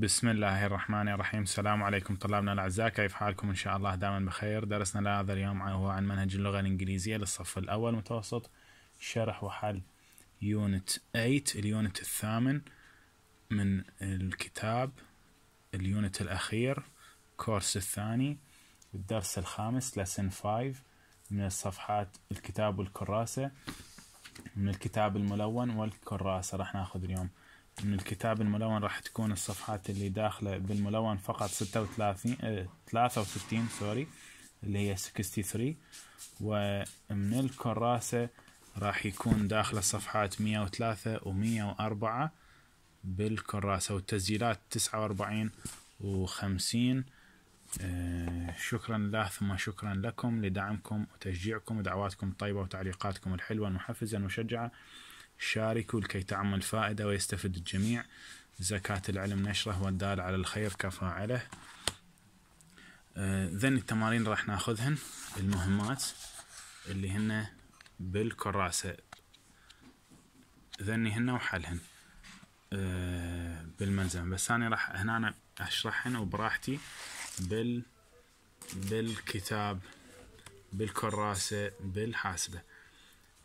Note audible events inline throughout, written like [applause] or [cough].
بسم الله الرحمن الرحيم السلام عليكم طلابنا الاعزاء كيف حالكم ان شاء الله دائما بخير درسنا لهذا اليوم هو عن منهج اللغه الانجليزيه للصف الاول متوسط شرح وحل يونت 8 اليونت الثامن من الكتاب اليونت الاخير كورس الثاني الدرس الخامس لسن 5 من الصفحات الكتاب والكراسه من الكتاب الملون والكراسه راح ناخذ اليوم من الكتاب الملون راح تكون الصفحات اللي داخله بالملون فقط 36 اه 63 سوري اللي هي 63 ومن الكراسة راح يكون داخله صفحات 103 و104 بالكراسة والتسجيلات 49 و50 اه شكرا لله ثم شكرا لكم لدعمكم وتشجيعكم ودعواتكم الطيبة وتعليقاتكم الحلوة المحفزة المشجعة شاركوا لكي تعم الفائدة ويستفد الجميع زكاة العلم نشره والدال على الخير كفاعله آه، ذن التمارين راح ناخذهن المهمات اللي هن بالكراسة ذني هن وحلهن آه، بالملزمة بس أنا راح هنا أنا أشرحهن وبراحتي بال بالكتاب بالكراسة بالحاسبة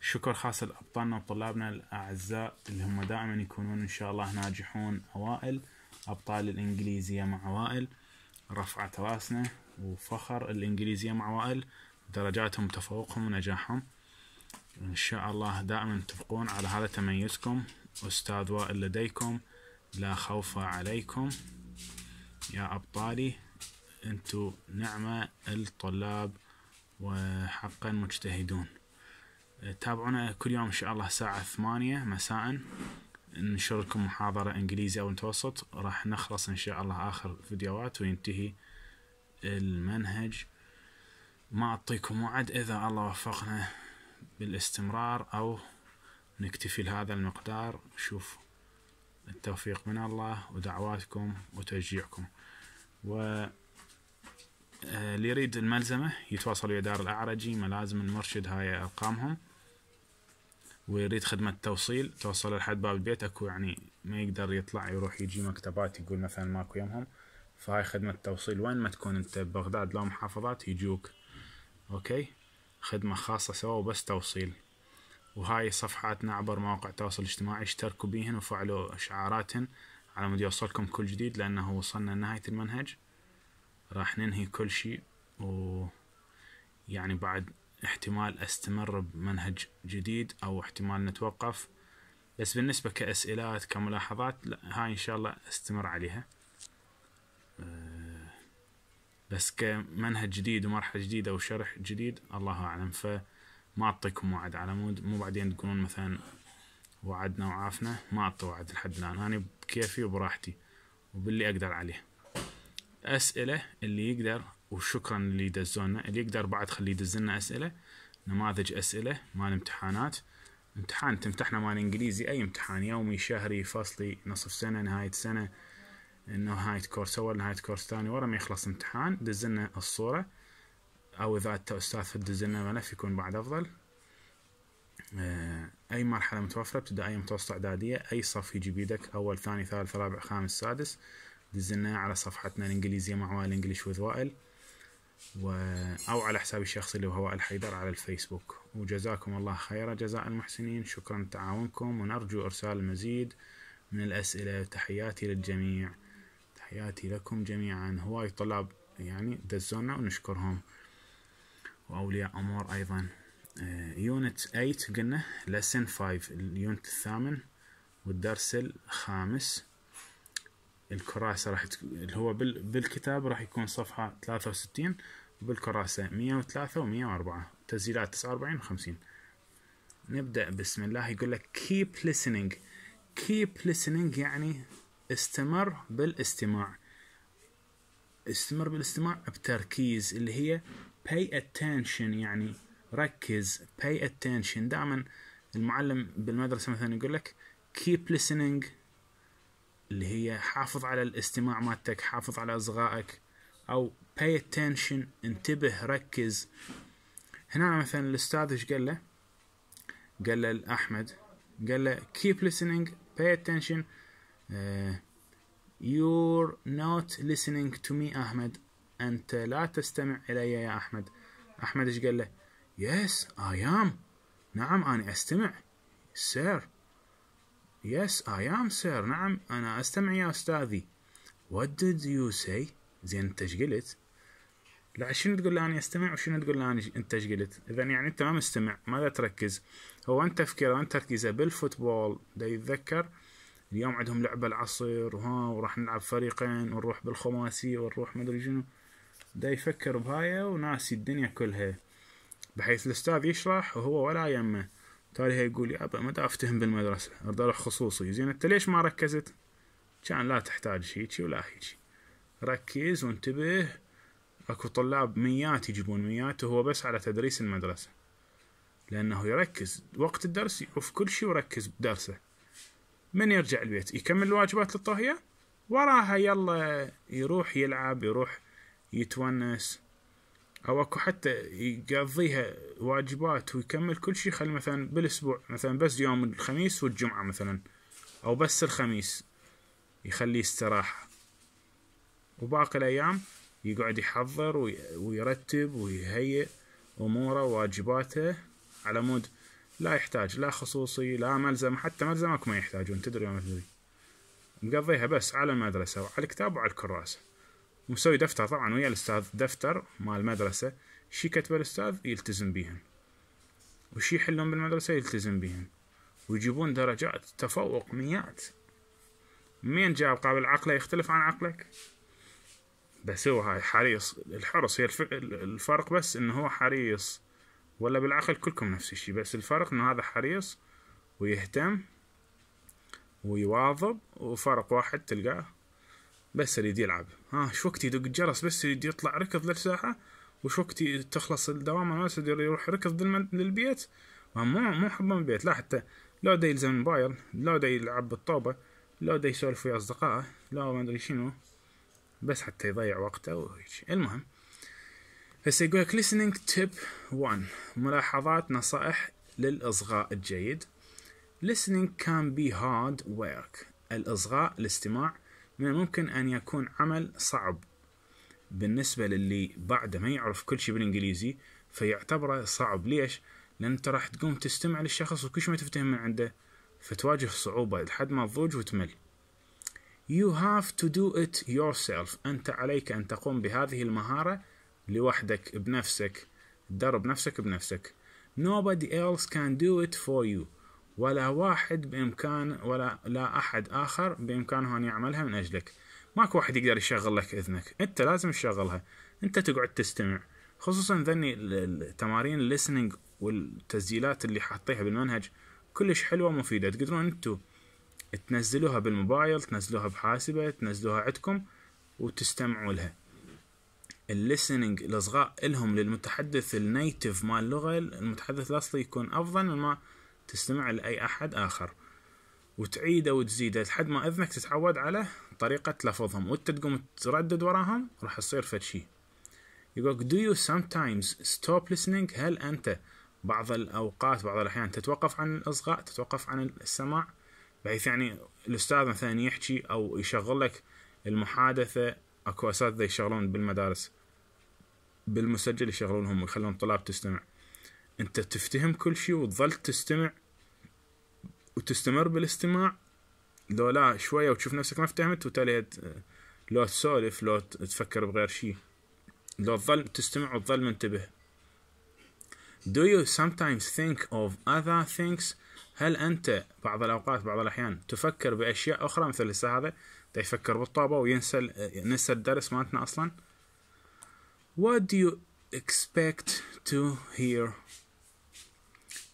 شكر خاص لأبطالنا وطلابنا الأعزاء اللي هم دائما يكونون إن شاء الله ناجحون أوائل أبطال الإنجليزية مع وائل رفعة راسنا وفخر الإنجليزية مع وائل درجاتهم تفوقهم ونجاحهم إن شاء الله دائما تبقون على هذا تميزكم أستاذ وائل لديكم لا خوف عليكم يا أبطالي انتم نعمة الطلاب وحقا مجتهدون تابعونا كل يوم إن شاء الله الساعة ثمانية مساء ننشر لكم محاضرة إنجليزي أو متوسط راح نخلص إن شاء الله آخر فيديوهات وينتهي المنهج ما أعطيكم وعد إذا الله وفقنا بالاستمرار أو نكتفي لهذا المقدار شوف التوفيق من الله ودعواتكم وتشجيعكم و آه، اللي يريد الملزمة يتواصل ويا دار الأعرجي ملازم المرشد هاي أرقامهم ويريد خدمة توصيل توصل لحد باب البيت اكو يعني ما يقدر يطلع يروح يجي مكتبات يقول مثلا ماكو يمهم فهاي خدمة توصيل وين ما تكون انت ببغداد لو محافظات يجوك اوكي خدمة خاصة سوا بس توصيل وهاي صفحاتنا عبر مواقع التواصل الاجتماعي اشتركوا بيهن وفعلوا اشعاراتهن على مود يوصلكم كل جديد لانه وصلنا لنهاية المنهج راح ننهي كل شيء و يعني بعد احتمال استمر بمنهج جديد او احتمال نتوقف بس بالنسبة كأسئلات كملاحظات لا هاي ان شاء الله استمر عليها آه، بس كمنهج جديد ومرحلة جديدة وشرح جديد الله اعلم فما اعطيكم وعد على مود مو بعدين تقولون مثلا وعدنا وعافنا ما اعطي وعد لحد الان انا بكيفي وبراحتي وباللي اقدر عليه الاسئلة اللي يقدر وشكرا اللي دزونا اللي يقدر بعد خليه يدزلنا اسئله نماذج اسئله مال امتحانات امتحان تمتحنا مال انجليزي اي امتحان يومي شهري فصلي نصف سنه نهايه سنه نهايه كورس اول نهايه كورس ثاني ورا ما يخلص امتحان دزلنا الصوره او اذا انت استاذ لنا ملف يكون بعد افضل آه، اي مرحله متوفره ابتدائيه متوسطه اعداديه اي صف يجي بيدك اول ثاني ثالث رابع خامس سادس دزلنا على صفحتنا الانجليزيه مع وائل انجلش وذ وائل و أو على حسابي الشخصي اللي هو الحيدر على الفيسبوك وجزاكم الله خيرا جزاء المحسنين شكرا لتعاونكم ونرجو إرسال المزيد من الأسئلة تحياتي للجميع تحياتي لكم جميعا هواي طلاب يعني دزونا ونشكرهم وأولياء أمور أيضا يونت آه، 8 قلنا لسن 5 اليونت الثامن والدرس الخامس الكراسه راح اللي هو بالكتاب راح يكون صفحه 63 وبالكراسه 103 و104 تسجيلات 49 و50 نبدا بسم الله يقول لك keep listening keep listening يعني استمر بالاستماع استمر بالاستماع بتركيز اللي هي pay attention يعني ركز pay attention دائما المعلم بالمدرسه مثلا يقول لك keep listening اللي هي حافظ على الاستماع مالتك حافظ على اصغائك او pay attention انتبه ركز هنا مثلا الاستاذ ايش قال له قال له الاحمد قال له keep listening pay attention uh, you're not listening to me احمد انت لا تستمع الي يا احمد احمد ايش قال له yes I am نعم انا استمع sir Yes, I am, sir. نعم أنا أستمع يا أستاذي. What did you say? زين أنت إيش قلت؟ لا شنو تقول لي أنا أستمع وشنو تقول لي أنا أنت إيش قلت؟ إذا يعني أنت ما مستمع ماذا تركز؟ هو أنت تفكيره وأنت تركيزه بالفوتبول ده يتذكر اليوم عندهم لعبة العصر وها وراح نلعب فريقين ونروح بالخماسي ونروح مدري شنو ده يفكر بهاي وناسي الدنيا كلها بحيث الأستاذ يشرح وهو ولا يمه تالي هي يقول يا أبا ما أفتهم بالمدرسة ارد أروح خصوصي زين أنت ليش ما ركزت؟ كان لا تحتاج هيجي ولا هيجي ركز وانتبه اكو طلاب ميات يجيبون ميات وهو بس على تدريس المدرسة لأنه يركز وقت الدرس يعوف كل شيء وركز بدرسه من يرجع البيت يكمل الواجبات للطهية وراها يلا يروح يلعب يروح يتونس او اكو حتى يقضيها واجبات ويكمل كل شيء خل مثلا بالاسبوع مثلا بس يوم الخميس والجمعه مثلا او بس الخميس يخليه استراحه وباقي الايام يقعد يحضر ويرتب ويهيئ اموره وواجباته على مود لا يحتاج لا خصوصي لا ملزم حتى ملزمك ما يحتاجون تدري ما تدري مقضيها بس على المدرسة وعلى الكتاب وعلى الكراسة ومسوي دفتر طبعا ويا الأستاذ دفتر مال المدرسة شي كتبه الأستاذ يلتزم بيهن وشي يحلون بالمدرسة يلتزم بيهن ويجيبون درجات تفوق ميات مين جاب قابل عقله يختلف عن عقلك بس هو هاي حريص الحرص هي الفرق بس انه هو حريص ولا بالعقل كلكم نفس الشيء بس الفرق انه هذا حريص ويهتم ويواظب وفرق واحد تلقاه بس يريد يلعب ها شو وقت يدق الجرس بس يريد يطلع ركض للساحة وش وقت تخلص الدوام ما يروح ركض للبيت مو مو حبه من البيت لا حتى لو دا يلزم الموبايل لو دا يلعب بالطوبة لو دا يسولف ويا أصدقائه لو ما أدري شنو بس حتى يضيع وقته وهيك المهم هسه يقول لك listening tip 1 ملاحظات نصائح للإصغاء الجيد listening can be hard work الإصغاء الاستماع من الممكن أن يكون عمل صعب بالنسبة للي بعده ما يعرف كل شيء بالإنجليزي فيعتبره صعب ليش؟ لأن أنت راح تقوم تستمع للشخص وكل شيء ما تفتهم من عنده فتواجه صعوبة لحد ما تضوج وتمل You have to do it yourself أنت عليك أن تقوم بهذه المهارة لوحدك بنفسك تدرب نفسك بنفسك Nobody else can do it for you ولا واحد بإمكان ولا لا أحد آخر بإمكانه أن يعملها من أجلك ماكو واحد يقدر يشغل لك إذنك أنت لازم تشغلها أنت تقعد تستمع خصوصا ذني التمارين الليسننج والتسجيلات اللي حاطيها بالمنهج كلش حلوة ومفيدة تقدرون انتو تنزلوها بالموبايل تنزلوها بحاسبة تنزلوها عندكم وتستمعوا لها الليسننج الاصغاء لهم للمتحدث النيتف مال اللغة المتحدث الأصلي يكون أفضل من ما تستمع لأي أحد آخر وتعيده وتزيده لحد ما أذنك تتعود على طريقة لفظهم وأنت تقوم تردد وراهم راح يصير فد شي يقولك do you sometimes stop listening هل أنت بعض الأوقات بعض الأحيان تتوقف عن الإصغاء تتوقف عن السماع بحيث يعني الأستاذ مثلا يحكي أو يشغل لك المحادثة أكو أساتذة يشغلون بالمدارس بالمسجل يشغلونهم ويخلون الطلاب تستمع انت تفتهم كل شيء وتظل تستمع وتستمر بالاستماع لو لا شوية وتشوف نفسك ما افتهمت وتالي لو تسولف لو تفكر بغير شيء لو تظل تستمع وتظل منتبه Do you sometimes think of other things هل أنت بعض الأوقات بعض الأحيان تفكر بأشياء أخرى مثل هسه هذا يفكر بالطابة وينسى نسى الدرس مالتنا أصلا What do you expect to hear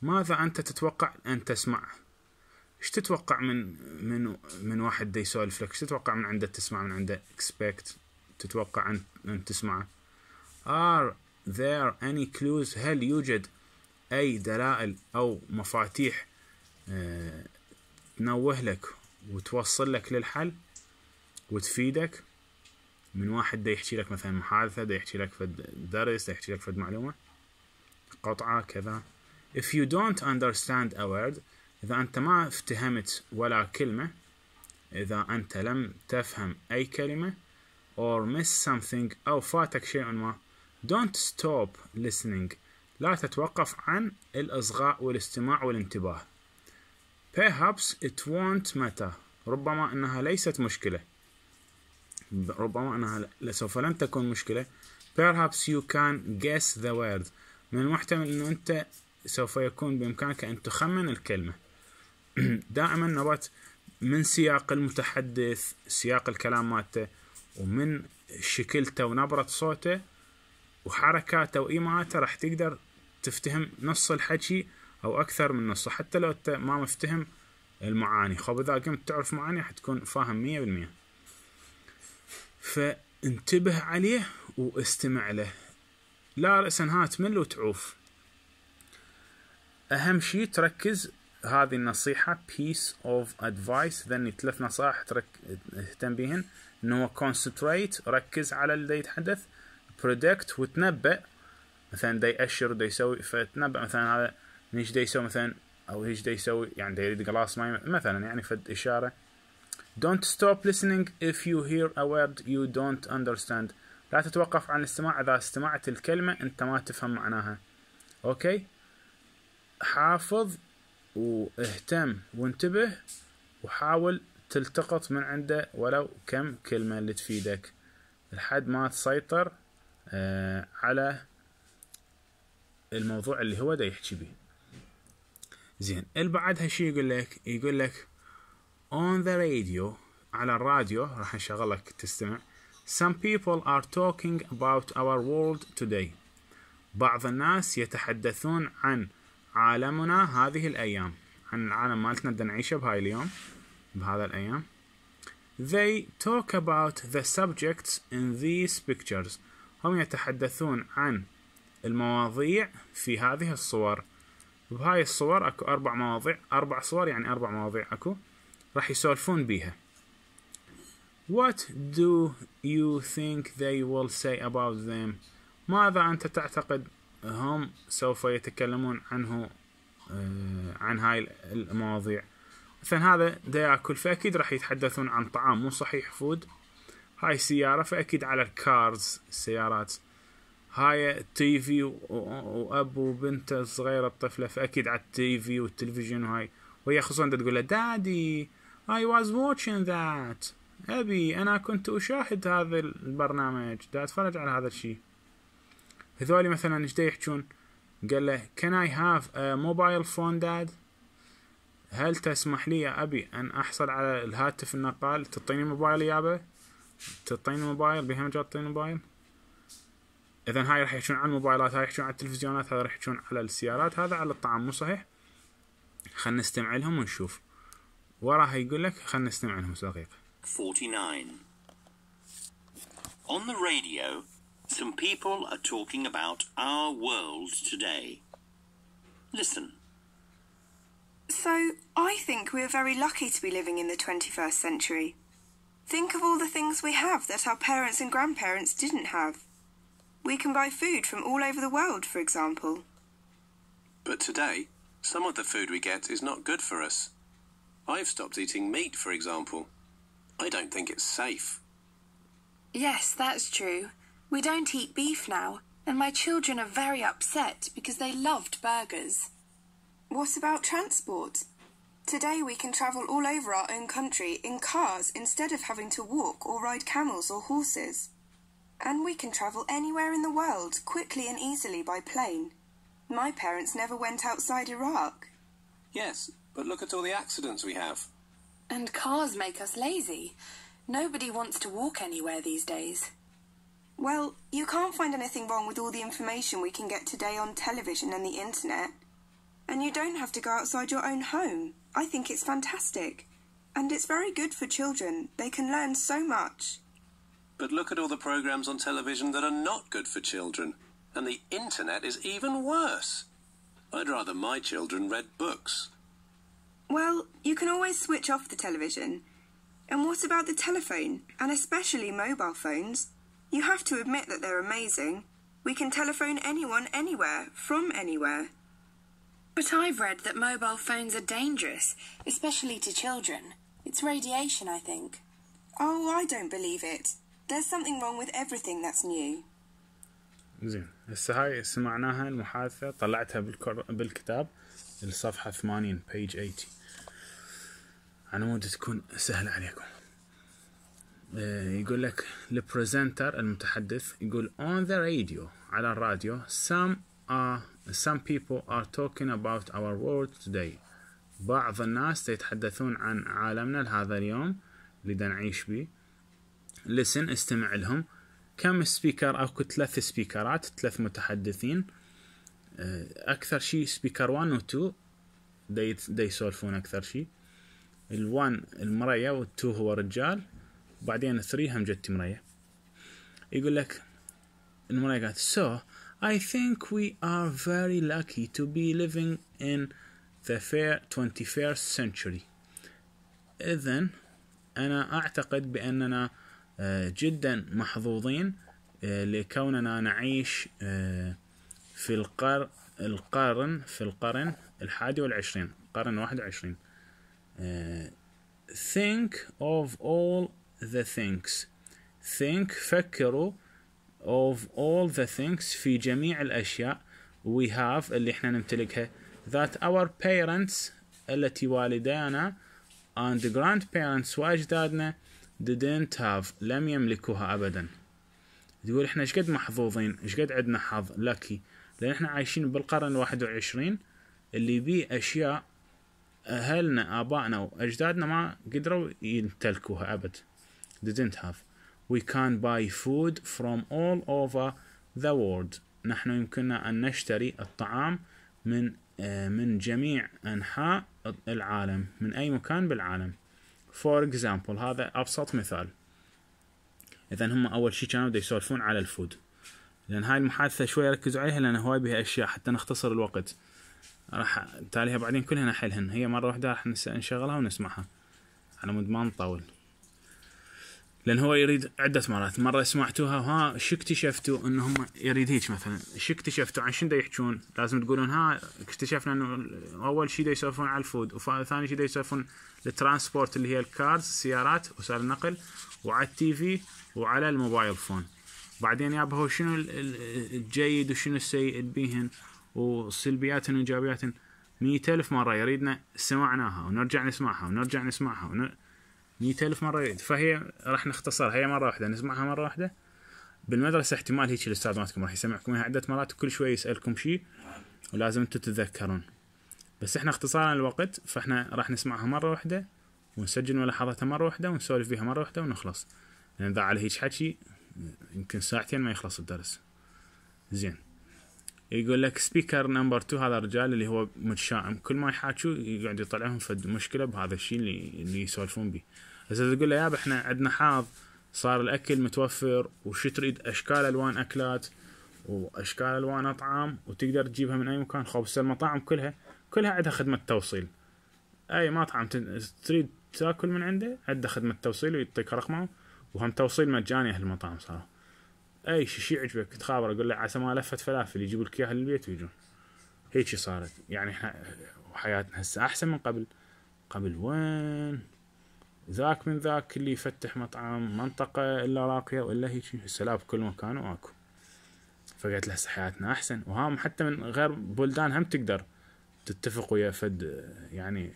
ماذا أنت تتوقع أن تسمع ايش تتوقع من من من واحد دا يسولف لك ايش تتوقع من عنده تسمع من عنده اكسبكت تتوقع أن, أن تسمعه are there any clues هل يوجد أي دلائل أو مفاتيح آه، تنوه لك وتوصل لك للحل وتفيدك من واحد دا يحكي لك مثلا محادثة دا يحكي لك فد درس دا يحكي لك فد معلومة قطعة كذا if you don't understand a word إذا أنت ما افتهمت ولا كلمة إذا أنت لم تفهم أي كلمة or miss something أو فاتك شيء ما don't stop listening لا تتوقف عن الإصغاء والاستماع والانتباه perhaps it won't matter ربما أنها ليست مشكلة ربما أنها سوف لن تكون مشكلة perhaps you can guess the word من المحتمل أنه أنت سوف يكون بإمكانك أن تخمن الكلمة [clears throat] دائما نبات من سياق المتحدث سياق الكلام مالته ومن شكلته ونبرة صوته وحركاته وإيماءاته راح تقدر تفتهم نص الحكي أو أكثر من نصه حتى لو أنت ما مفتهم المعاني خب إذا قمت تعرف معاني حتكون فاهم مية بالمية فانتبه عليه واستمع له لا رأسا من لو وتعوف اهم شيء تركز هذه النصيحة piece of advice ذني ثلاث نصائح ترك اهتم بهن انه هو concentrate ركز على اللي يتحدث predict وتنبأ مثلا دا يأشر دا يسوي فتنبأ مثلا هذا ايش دا يسوي مثلا او ايش دا يسوي يعني دا يريد قلاص ماي مثلا يعني فد اشارة don't stop listening if you hear a word you don't understand لا تتوقف عن الاستماع اذا استمعت الكلمة انت ما تفهم معناها اوكي okay? حافظ واهتم وانتبه وحاول تلتقط من عنده ولو كم كلمة اللي تفيدك لحد ما تسيطر آه، على الموضوع اللي هو دا يحكي بيه زين البعد بعدها شو يقول لك يقول لك on the radio على الراديو راح نشغلك تستمع some people are talking about our world today بعض الناس يتحدثون عن عالمنا هذه الأيام عن العالم مالتنا بدنا نعيشه بهاي اليوم بهذا الأيام They talk about the subjects in these pictures هم يتحدثون عن المواضيع في هذه الصور بهاي الصور اكو اربع مواضيع اربع صور يعني اربع مواضيع اكو راح يسولفون بيها What do you think they will say about them ماذا انت تعتقد هم سوف يتكلمون عنه آه، عن هاي المواضيع مثلا هذا دا ياكل فاكيد راح يتحدثون عن طعام مو صحيح فود هاي سيارة فاكيد على الكارز السيارات هاي تي في واب وبنته الصغيرة الطفلة فاكيد على التي في والتلفزيون وهاي وهي خصوصا تقول له دادي I was watching that أبي أنا كنت أشاهد هذا البرنامج دا أتفرج على هذا الشيء هذولي مثلا ايش يحجون قال له can I have a mobile phone dad هل تسمح لي يا أبي أن أحصل على الهاتف النقال تعطيني موبايل يا ابي تعطيني موبايل بها مجال تعطيني موبايل إذا هاي راح يحجون على الموبايلات هاي يحجون على التلفزيونات هذا راح يحجون على السيارات هذا على الطعام مو صحيح خلنا نستمع لهم ونشوف وراها يقول لك خلنا نستمع لهم دقيقة 49 On the radio Some people are talking about our world today. Listen. So, I think we're very lucky to be living in the 21st century. Think of all the things we have that our parents and grandparents didn't have. We can buy food from all over the world, for example. But today, some of the food we get is not good for us. I've stopped eating meat, for example. I don't think it's safe. Yes, that's true. We don't eat beef now, and my children are very upset because they loved burgers. What about transport? Today we can travel all over our own country in cars instead of having to walk or ride camels or horses. And we can travel anywhere in the world quickly and easily by plane. My parents never went outside Iraq. Yes, but look at all the accidents we have. And cars make us lazy. Nobody wants to walk anywhere these days. Well, you can't find anything wrong with all the information we can get today on television and the internet. And you don't have to go outside your own home. I think it's fantastic. And it's very good for children. They can learn so much. But look at all the programs on television that are not good for children. And the internet is even worse. I'd rather my children read books. Well, you can always switch off the television. And what about the telephone, and especially mobile phones? You have to admit that they're amazing. We can telephone anyone anywhere, from anywhere. But I've read that mobile phones are dangerous, especially to children. It's radiation, I think. Oh, I don't believe it. There's something wrong with everything that's new. زين هسه هاي سمعناها المحادثة طلعتها بالكر... بالكتاب الصفحة 80 page 80 على مود تكون سهلة عليكم آه، يقول لك البريزنتر المتحدث يقول on the radio على الراديو some are some people are talking about our world today بعض الناس يتحدثون عن عالمنا لهذا اليوم اللي نعيش به listen استمع لهم كم سبيكر اكو ثلاث سبيكرات ثلاث متحدثين آه، اكثر شيء سبيكر 1 و 2 دا يسولفون اكثر شيء ال1 المرية وال2 هو رجال وبعدين 3 هم جت مرايه يقول لك المرايه قالت so I think we are very lucky to be living in the fair 21st century إذا أنا أعتقد بأننا آه، جدا محظوظين آه، لكوننا نعيش آه، في القر القرن في القرن الحادي والعشرين قرن واحد وعشرين think of all the things think فكروا of all the things في جميع الأشياء we have اللي احنا نمتلكها that our parents التي والدينا and grandparents وأجدادنا didn't have لم يملكوها أبدا تقول احنا شقد محظوظين شقد عندنا حظ لكي لأن احنا عايشين بالقرن الواحد وعشرين اللي بيه أشياء أهلنا آبائنا وأجدادنا ما قدروا يمتلكوها أبد didn't have we can buy food from all over the world نحن يمكننا أن نشتري الطعام من آه، من جميع أنحاء العالم من أي مكان بالعالم for example هذا أبسط مثال إذا هم أول شيء كانوا يسولفون على الفود لأن هاي المحادثة شوي ركزوا عليها لأن هواي بها أشياء حتى نختصر الوقت راح تاليها بعدين كلها نحلهن هي مرة واحدة راح نشغلها ونسمعها على مود ما نطول لان هو يريد عده مرات مره سمعتوها ها شو اكتشفتوا انهم يريد هيك مثلا شو اكتشفتوا عن شنو يحجون لازم تقولون ها اكتشفنا انه اول شيء يسولفون على الفود وثاني شيء يسولفون الترانسبورت اللي هي الكارز السيارات وسائل النقل وعلى التي في وعلى الموبايل فون بعدين يا هو شنو الجيد وشنو السيء بيهن وسلبيات وايجابيات مئة ألف مرة يريدنا سمعناها ونرجع نسمعها ونرجع نسمعها ونرجع مئة ألف مرة يعيد فهي راح نختصرها هي مرة واحدة نسمعها مرة واحدة بالمدرسة احتمال هيك الأستاذ ماتكم راح يسمعكم عدة مرات وكل شوي يسألكم شيء ولازم انتم تتذكرون بس احنا اختصارا الوقت فاحنا راح نسمعها مرة واحدة ونسجل ملاحظاتها مرة واحدة ونسولف بيها مرة واحدة ونخلص لأن إذا على هيك حكي يمكن ساعتين ما يخلص الدرس زين يقول لك سبيكر نمبر 2 هذا الرجال اللي هو متشائم كل ما يحاكوا يقعد يطلعهم فد مشكله بهذا الشيء اللي اللي يسولفون به هسه تقول له يابا احنا عندنا حاض صار الاكل متوفر وش تريد اشكال الوان اكلات واشكال الوان اطعام وتقدر تجيبها من اي مكان خبز المطاعم كلها كلها عندها خدمه توصيل اي مطعم تريد تاكل من عنده عنده خدمه توصيل ويعطيك رقمه وهم توصيل مجاني اهل المطاعم صاروا اي شيء يعجبك كنت خابر اقول له عسى ما لفت فلافل يجيبوا لك اياها للبيت ويجون هيك صارت يعني حياتنا هسه احسن من قبل قبل وين ذاك من ذاك اللي يفتح مطعم منطقة إلا راقية وإلا هيك هسه لا بكل مكان وأكو فقلت له هسه حياتنا أحسن وهام حتى من غير بلدان هم تقدر تتفق ويا فد يعني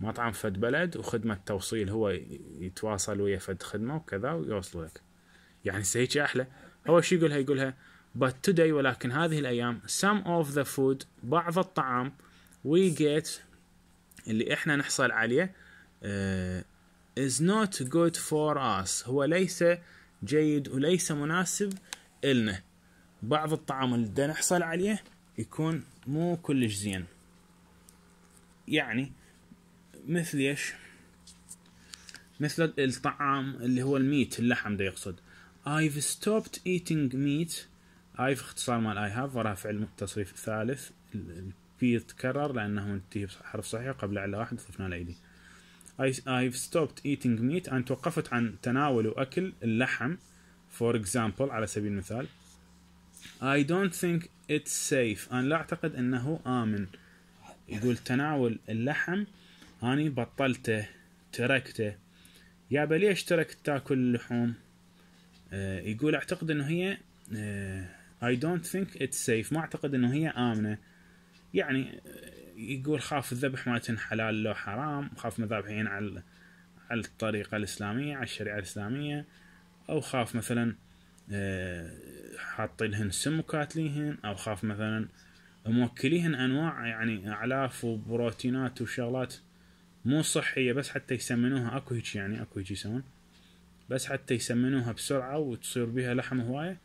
مطعم فد بلد وخدمة توصيل هو يتواصل ويا فد خدمة وكذا ويوصلوا لك يعني هسه أحلى اول شيء يقولها يقولها but today ولكن هذه الايام some of the food بعض الطعام we get اللي احنا نحصل عليه uh, is not good for us هو ليس جيد وليس مناسب إلنا بعض الطعام اللي بدنا نحصل عليه يكون مو كلش زين يعني مثل ايش مثل الطعام اللي هو الميت اللحم ده يقصد I've stopped eating meat I've اختصار مال I have وراها فعل تصريف ثالث البي تكرر لأنه منتهي بحرف صحيح قبل على واحد ضفنا له ايدي I've stopped eating meat أنا توقفت عن تناول وأكل اللحم for example على سبيل المثال I don't think it's safe أنا لا أعتقد أنه آمن يقول تناول اللحم أنا بطلته تركته يا ليش تركت تاكل اللحوم آه، يقول اعتقد انه هي اي دونت ثينك اتس سيف ما اعتقد انه هي امنه يعني آه، يقول خاف الذبح مالتهن حلال لو حرام خاف مذابحين على على الطريقه الاسلاميه على الشريعه الاسلاميه او خاف مثلا آه، حاطين سم وكاتليهن او خاف مثلا موكليهن انواع يعني اعلاف وبروتينات وشغلات مو صحيه بس حتى يسمنوها اكو هيك يعني اكو هيك يسوون بس حتى يسمنوها بسرعة وتصير بها لحم هواية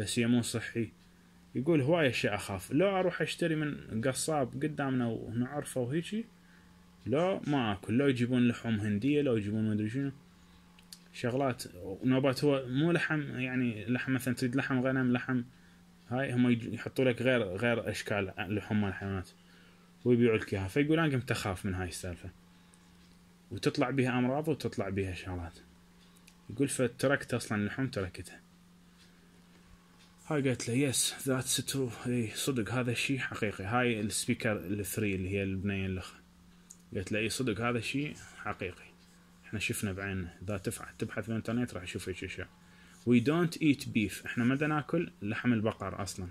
بس هي مو صحي يقول هواية شيء أخاف لو أروح أشتري من قصاب قدامنا ونعرفه وهيجي لو ما أكل لو يجيبون لحوم هندية لو يجيبون مدري شنو شغلات نوبات هو مو لحم يعني لحم مثلا تريد لحم غنم لحم هاي هم يحطوا لك غير غير اشكال لحوم مال الحيوانات ويبيعوا لك اياها فيقول انا قمت اخاف من هاي السالفه وتطلع بها امراض وتطلع بها شغلات يقول فتركت أصلا اللحوم تركتها هاي قالت له يس ذاتس ترو اي صدق هذا الشيء حقيقي هاي السبيكر الثري اللي هي البنيه الاخ قالت له اي صدق هذا الشيء حقيقي احنا شفنا بعيننا اذا تفعل تبحث بالانترنت راح تشوف ايش اشياء وي دونت ايت بيف احنا ما ناكل لحم البقر اصلا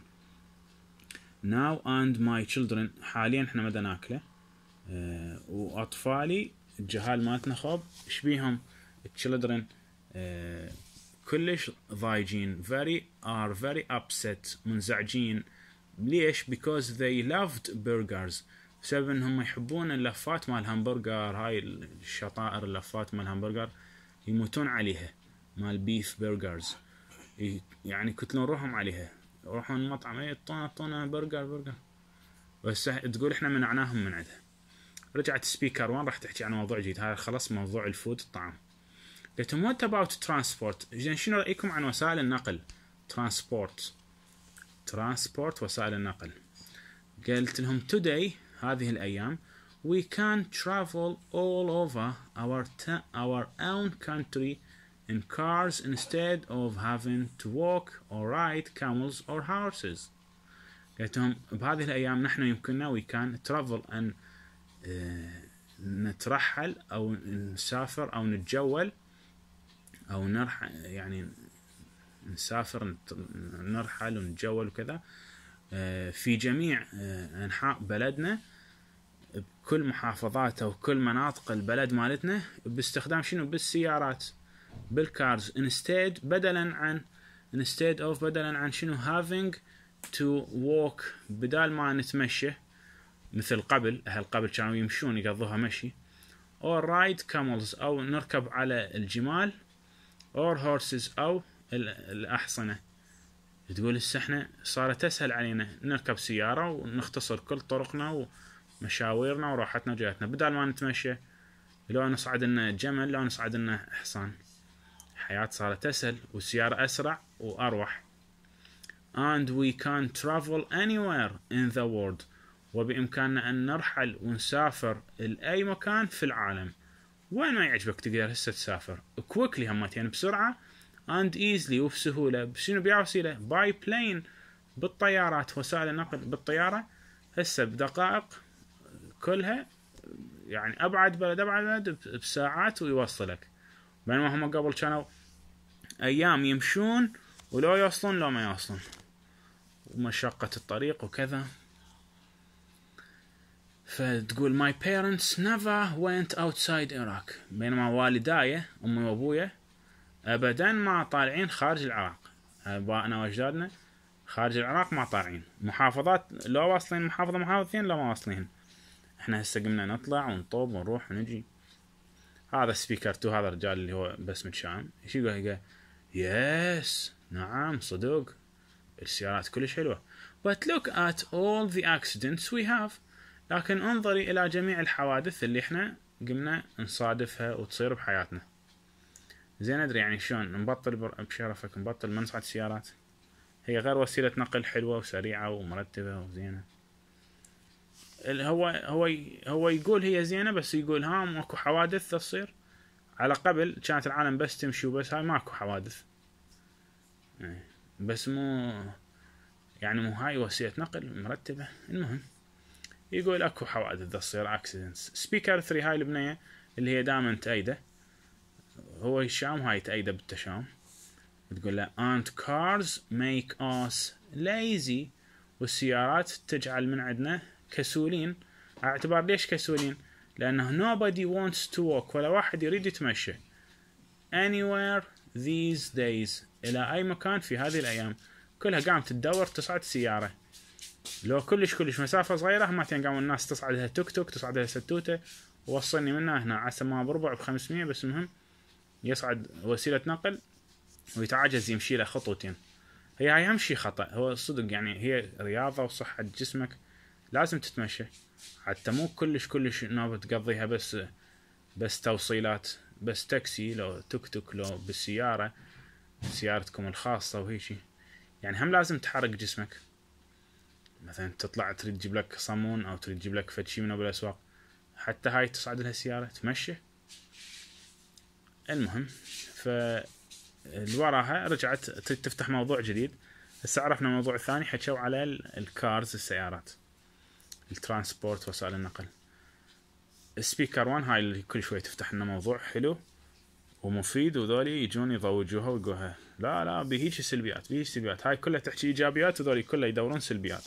ناو اند ماي تشيلدرن حاليا احنا ما ناكله إيه, واطفالي الجهال مالتنا خوب بيهم تشيلدرن آه، كلش ضايجين very are very upset منزعجين ليش because they loved burgers بسبب انهم يحبون اللفات مال الهمبرجر هاي الشطائر اللفات مال الهمبرجر يموتون عليها مال بيف برجرز يعني يكتلون روحهم عليها يروحون المطعم اي طونا طونا برجر برجر بس تقول احنا منعناهم من عندها رجعت سبيكر وان راح تحكي عن موضوع جديد هذا خلاص موضوع الفود الطعام They What about transport زين شنو رأيكم عن وسائل النقل transport transport وسائل النقل قلت لهم today هذه الأيام we can travel all over our our own country in cars instead of having to walk or ride camels or horses قلت لهم بهذه الأيام نحن يمكننا we can travel and uh, نترحل أو نسافر أو نتجول او نرح يعني نسافر نرحل ونتجول وكذا آه، في جميع آه، انحاء بلدنا بكل محافظاته وكل مناطق البلد مالتنا باستخدام شنو بالسيارات بالكارز انستيد بدلا عن انستيد اوف بدلا عن شنو هافينج تو ووك بدال ما نتمشى مثل قبل اهل قبل كانوا يمشون يقضوها مشي اور رايد كاملز او نركب على الجمال اور هورسز أو الأحصنة تقول هسه احنا صارت أسهل علينا نركب سيارة ونختصر كل طرقنا ومشاويرنا وراحتنا وجاتنا بدل ما نتمشى لو نصعد لنا جمل لو نصعد لنا حصان الحياة صارت أسهل والسيارة أسرع وأروح and we can travel anywhere in the world وبإمكاننا أن نرحل ونسافر لأي مكان في العالم وين ما يعجبك تقدر هسه تسافر كويكلي همتين بسرعه اند ايزلي وبسهوله شنو بيع وسيله باي بلين بالطيارات وسائل النقل بالطياره هسه بدقائق كلها يعني ابعد بلد ابعد بلد بساعات ويوصلك بينما هم قبل كانوا ايام يمشون ولو يوصلون لو ما يوصلون ومشقة الطريق وكذا فتقول my parents never went outside Iraq بينما والداي امي وابويا ابدا ما طالعين خارج العراق ابائنا واجدادنا خارج العراق ما طالعين محافظات لو واصلين محافظه محافظتين لو ما واصلين احنا هسه قمنا نطلع ونطوب ونروح ونجي هذا سبيكر تو هذا الرجال اللي هو بس متشائم ايش يقول يس نعم صدق السيارات كلش حلوه but look at all the accidents we have لكن انظري إلى جميع الحوادث اللي احنا قمنا نصادفها وتصير بحياتنا زين ادري يعني شلون نبطل بشرفك نبطل منصعة سيارات هي غير وسيلة نقل حلوة وسريعة ومرتبة وزينة هو هو هو يقول هي زينة بس يقول ها ماكو حوادث تصير على قبل كانت العالم بس تمشي وبس هاي ماكو حوادث إيه، بس مو يعني مو هاي وسيلة نقل مرتبة المهم يقول اكو حوادث تصير اكسيدنتس سبيكر 3 هاي البنيه اللي هي دائما تأيده هو الشام هاي تأيده بالتشام تقول له and cars make us lazy والسيارات تجعل من عندنا كسولين اعتبار ليش كسولين لأنه nobody wants to walk ولا واحد يريد يتمشى anywhere these days إلى أي مكان في هذه الأيام كلها قامت تدور تصعد سيارة لو كلش كلش مسافة صغيرة هم قاموا الناس تصعد لها توك توك تصعد لها ستوتة وصلني منها هنا عسى ما بربع بخمسمية بس المهم يصعد وسيلة نقل ويتعجز يمشي له خطوتين هي هاي اهم شي خطا هو صدق يعني هي رياضه وصحه جسمك لازم تتمشى حتى مو كلش كلش انه تقضيها بس بس توصيلات بس تاكسي لو توك توك لو بالسياره سيارتكم الخاصه وهيجي يعني هم لازم تحرك جسمك مثلا تطلع تريد تجيب لك صامون او تريد تجيب لك فتشي من بالاسواق حتى هاي تصعد لها السياره تمشي المهم ف وراها رجعت تريد تفتح موضوع جديد هسه عرفنا الموضوع الثاني حكوا على الكارز السيارات الترانسبورت وسائل النقل السبيكر 1 هاي اللي كل شوي تفتح لنا موضوع حلو ومفيد وذولي يجون يضوجوها ويقولها لا لا بهيج سلبيات بهيج سلبيات هاي كلها تحكي ايجابيات وذولي كلها يدورون سلبيات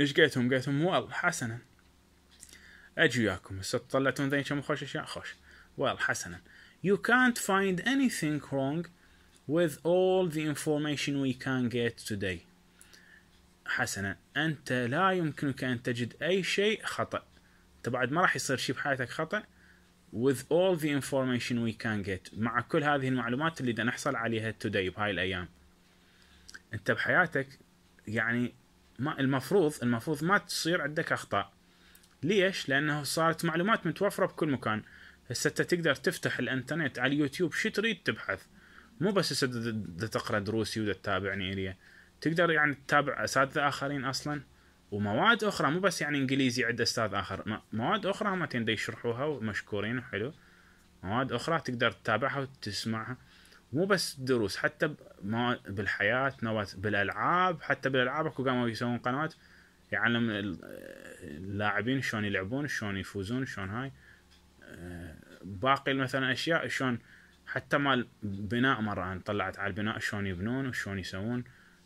ايش قلتهم؟ قلتهم والله حسنا اجي وياكم هسه طلعتون ذي كم خوش اشياء خوش والله حسنا you can't find anything wrong with all the information we can get today حسنا أنت لا يمكنك أن تجد أي شيء خطأ أنت بعد ما راح يصير شيء بحياتك خطأ with all the information we can get مع كل هذه المعلومات اللي نحصل عليها today بهاي الأيام أنت بحياتك يعني ما المفروض المفروض ما تصير عندك اخطاء ليش لانه صارت معلومات متوفره بكل مكان هسه انت تقدر تفتح الانترنت على اليوتيوب شو تريد تبحث مو بس هسه تقرا دروسي ودا تتابعني الي تقدر يعني تتابع اساتذه اخرين اصلا ومواد اخرى مو بس يعني انجليزي عند استاذ اخر مواد اخرى هم يشرحوها ومشكورين وحلو مواد اخرى تقدر تتابعها وتسمعها مو بس دروس حتى بالحياه نوات بالالعاب حتى بالالعاب اكو قاموا يسوون قنوات يعلم اللاعبين شلون يلعبون شلون يفوزون شلون هاي آه، باقي مثلا اشياء شلون حتى مال بناء مره انا طلعت على البناء شلون يبنون وشلون يسوون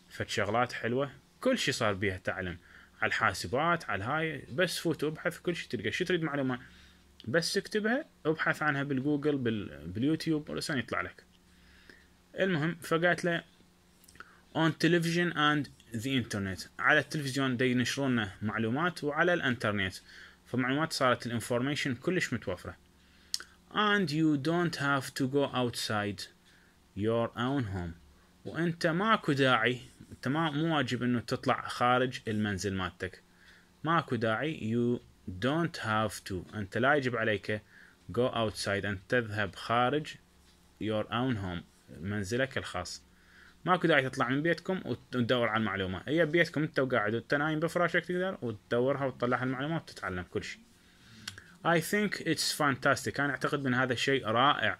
فد شغلات حلوه كل شيء صار بيها تعلم على الحاسبات على هاي بس فوت وابحث كل شيء تلقى شو تريد معلومه بس اكتبها ابحث عنها بالجوجل باليوتيوب ولسان يطلع لك المهم فقالت له on television and the internet على التلفزيون دي ينشرون معلومات وعلى الانترنت فمعلومات صارت الانفورميشن كلش متوفره and you don't have to go outside your own home وانت ماكو داعي انت ما مو واجب انه تطلع خارج المنزل مالتك ماكو داعي you don't have to انت لا يجب عليك go outside انت تذهب خارج your own home منزلك الخاص ماكو داعي تطلع من بيتكم وتدور على المعلومات هي ببيتكم انت وقاعد وانت نايم بفراشك تقدر وتدورها وتطلع المعلومات وتتعلم كل شيء I think it's fantastic أنا أعتقد أن هذا الشيء رائع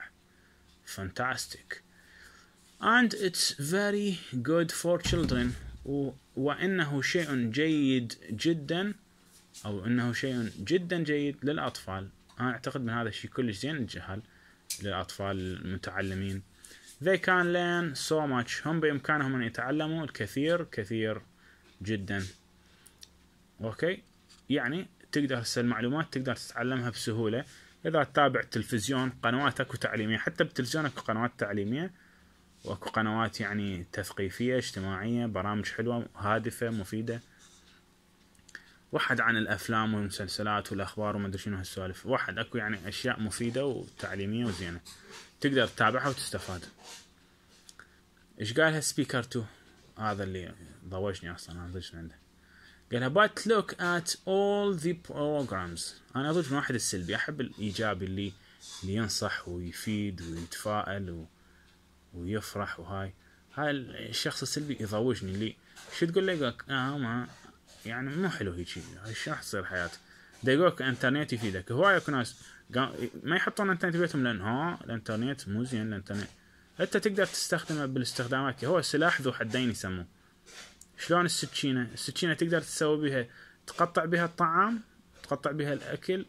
fantastic and it's very good for children و... وإنه شيء جيد جدا أو إنه شيء جدا جيد للأطفال أنا أعتقد أن هذا الشيء كلش زين الجهل للأطفال المتعلمين They can learn so much هم بإمكانهم أن يتعلموا الكثير كثير جدا أوكي يعني تقدر المعلومات تقدر تتعلمها بسهولة إذا تتابع تلفزيون قنوات أكو تعليمية حتى بالتلفزيون أكو قنوات تعليمية وأكو قنوات يعني تثقيفية اجتماعية برامج حلوة هادفة مفيدة واحد عن الافلام والمسلسلات والاخبار وما ادري شنو هالسوالف واحد اكو يعني اشياء مفيده وتعليميه وزينه تقدر تتابعها وتستفاد ايش قالها سبيكر 2 هذا اللي ضوجني اصلا انا ضجت عنده قالها but look at all the programs انا ضج من واحد السلبي احب الايجابي اللي اللي ينصح ويفيد ويتفائل و... ويفرح وهاي هاي الشخص السلبي يضوجني اللي شو تقول لي يقولك اه ما يعني مو حلو هيجي هاي شو يصير حياته دا يقولك انترنت يفيدك هواي اكو ناس ما يحطون بيتهم لان ها الانترنت مو زين الانترنت انت تقدر تستخدمه بالاستخدامات هو سلاح ذو حدين يسموه شلون السكينه السكينه تقدر تسوي بها تقطع بها الطعام تقطع بها الاكل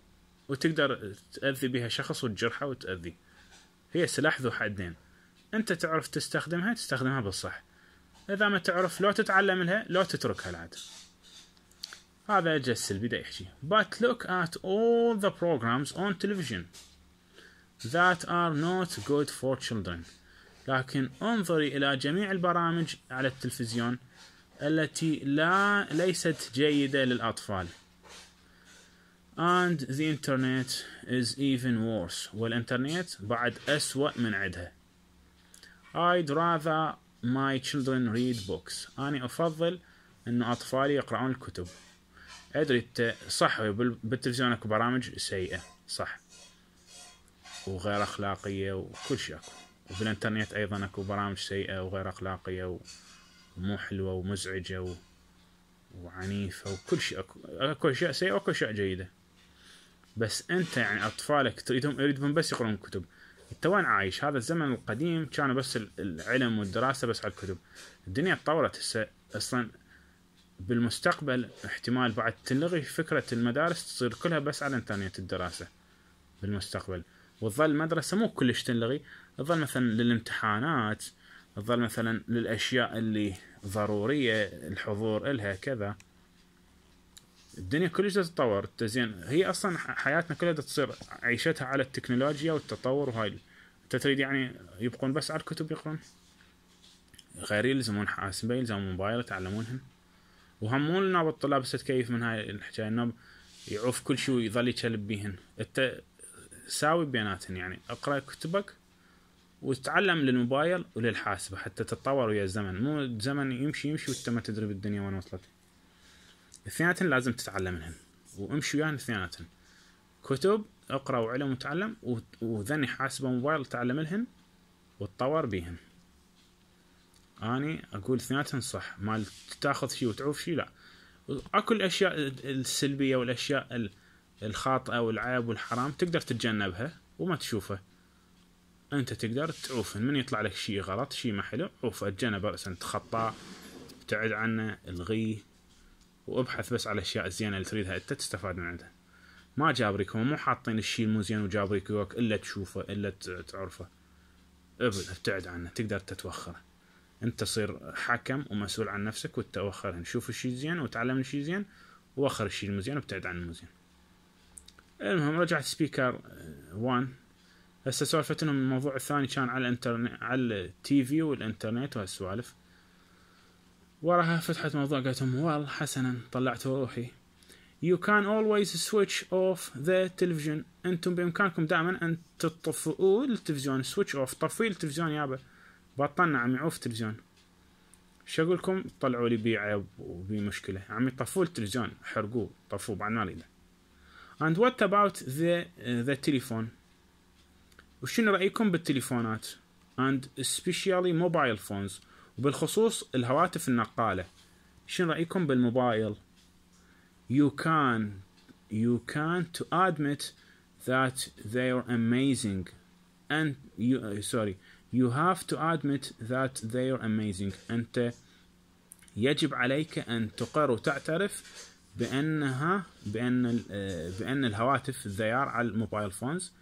وتقدر تاذي بها شخص وتجرحه وتاذي هي سلاح ذو حدين انت تعرف تستخدمها تستخدمها بالصح اذا ما تعرف لو تتعلم لها لو تتركها العاده هذا جس بدا يحكي but look at all the programs on television that are not good for children لكن انظري إلى جميع البرامج على التلفزيون التي لا ليست جيدة للأطفال and the internet is even worse والإنترنت بعد أسوأ من عندها I'd rather my children read books أنا أفضل أن أطفالي يقرأون الكتب ادري انت صح بالتلفزيون اكو برامج سيئه صح وغير اخلاقيه وكل شيء اكو وبالانترنت ايضا اكو برامج سيئه وغير اخلاقيه ومو حلوه ومزعجه و... وعنيفه وكل شيء اكو اكو اشياء سيئه واكو اشياء جيده بس انت يعني اطفالك تريدهم يريدهم بس يقرون كتب انت وين عايش هذا الزمن القديم كانوا بس العلم والدراسه بس على الكتب الدنيا تطورت هسه اصلا بالمستقبل احتمال بعد تنلغي فكرة المدارس تصير كلها بس على إمكانية الدراسة بالمستقبل وتظل المدرسة مو كلش تنلغي تظل مثلا للامتحانات تظل مثلا للأشياء اللي ضرورية الحضور إلها كذا الدنيا كلش تتطور زين هي اصلا حياتنا كلها تصير عيشتها على التكنولوجيا والتطور وهاي انت تريد يعني يبقون بس على الكتب يقرون غير يلزمون حاسبه يلزمون موبايل يتعلمونهم وهم مو لنا الطلاب بس تكيف من هاي الحكايه انه يعوف كل شيء ويظل يكلب بيهن انت ساوي بياناتهن يعني اقرا كتبك وتتعلم للموبايل وللحاسبه حتى تتطور ويا الزمن مو الزمن يمشي يمشي وانت ما تدري بالدنيا وين وصلت اثنيناتهم لازم تتعلم منهن وامشي وياهن اثنيناتهم كتب اقرا وعلم وتعلم وذني حاسبه موبايل تعلم لهن وتطور بيهن اني اقول اثنيناتهم صح مال تاخذ شيء وتعوف شيء لا اكو الاشياء السلبيه والاشياء الخاطئه والعيب والحرام تقدر تتجنبها وما تشوفه انت تقدر تعوفن من يطلع لك شيء غلط شيء ما حلو اتجنبه بس انت تخطاه ابتعد عنه الغيه وابحث بس على الاشياء الزينه اللي تريدها انت تستفاد من عندها ما جابريك هم مو حاطين الشيء المو زين وجابريك وياك الا تشوفه الا تعرفه ابعد ابتعد عنه تقدر تتوخره انت تصير حكم ومسؤول عن نفسك وتوخرهن يعني شوف الشيء زين وتعلم الشيء زين ووخر الشيء المو زين وابتعد عن المو زين المهم رجعت سبيكر آه، وان هسه سالفة انهم الموضوع الثاني كان على الانترنت على التي في والانترنت وهالسوالف وراها فتحت موضوع قالت لهم والله حسنا طلعت روحي You can always switch off the television انتم بامكانكم دائما ان تطفئوا التلفزيون switch off طفي التلفزيون يابا بطلنا عم يعوف تلفزيون شو اقول لكم طلعوا لي بيه عيب وبي مشكله عم يطفوا التلفزيون حرقوه طفوه بعد ما اريده and what about the uh, the telephone وشنو رايكم بالتليفونات and especially mobile phones وبالخصوص الهواتف النقاله شنو رايكم بالموبايل you can you can to admit that they are amazing and you uh, sorry You have to admit that they are amazing. أنت يجب عليك أن تقر وتعترف بأنها بأن آه، بأن الهواتف الذيار على الموبايل فونز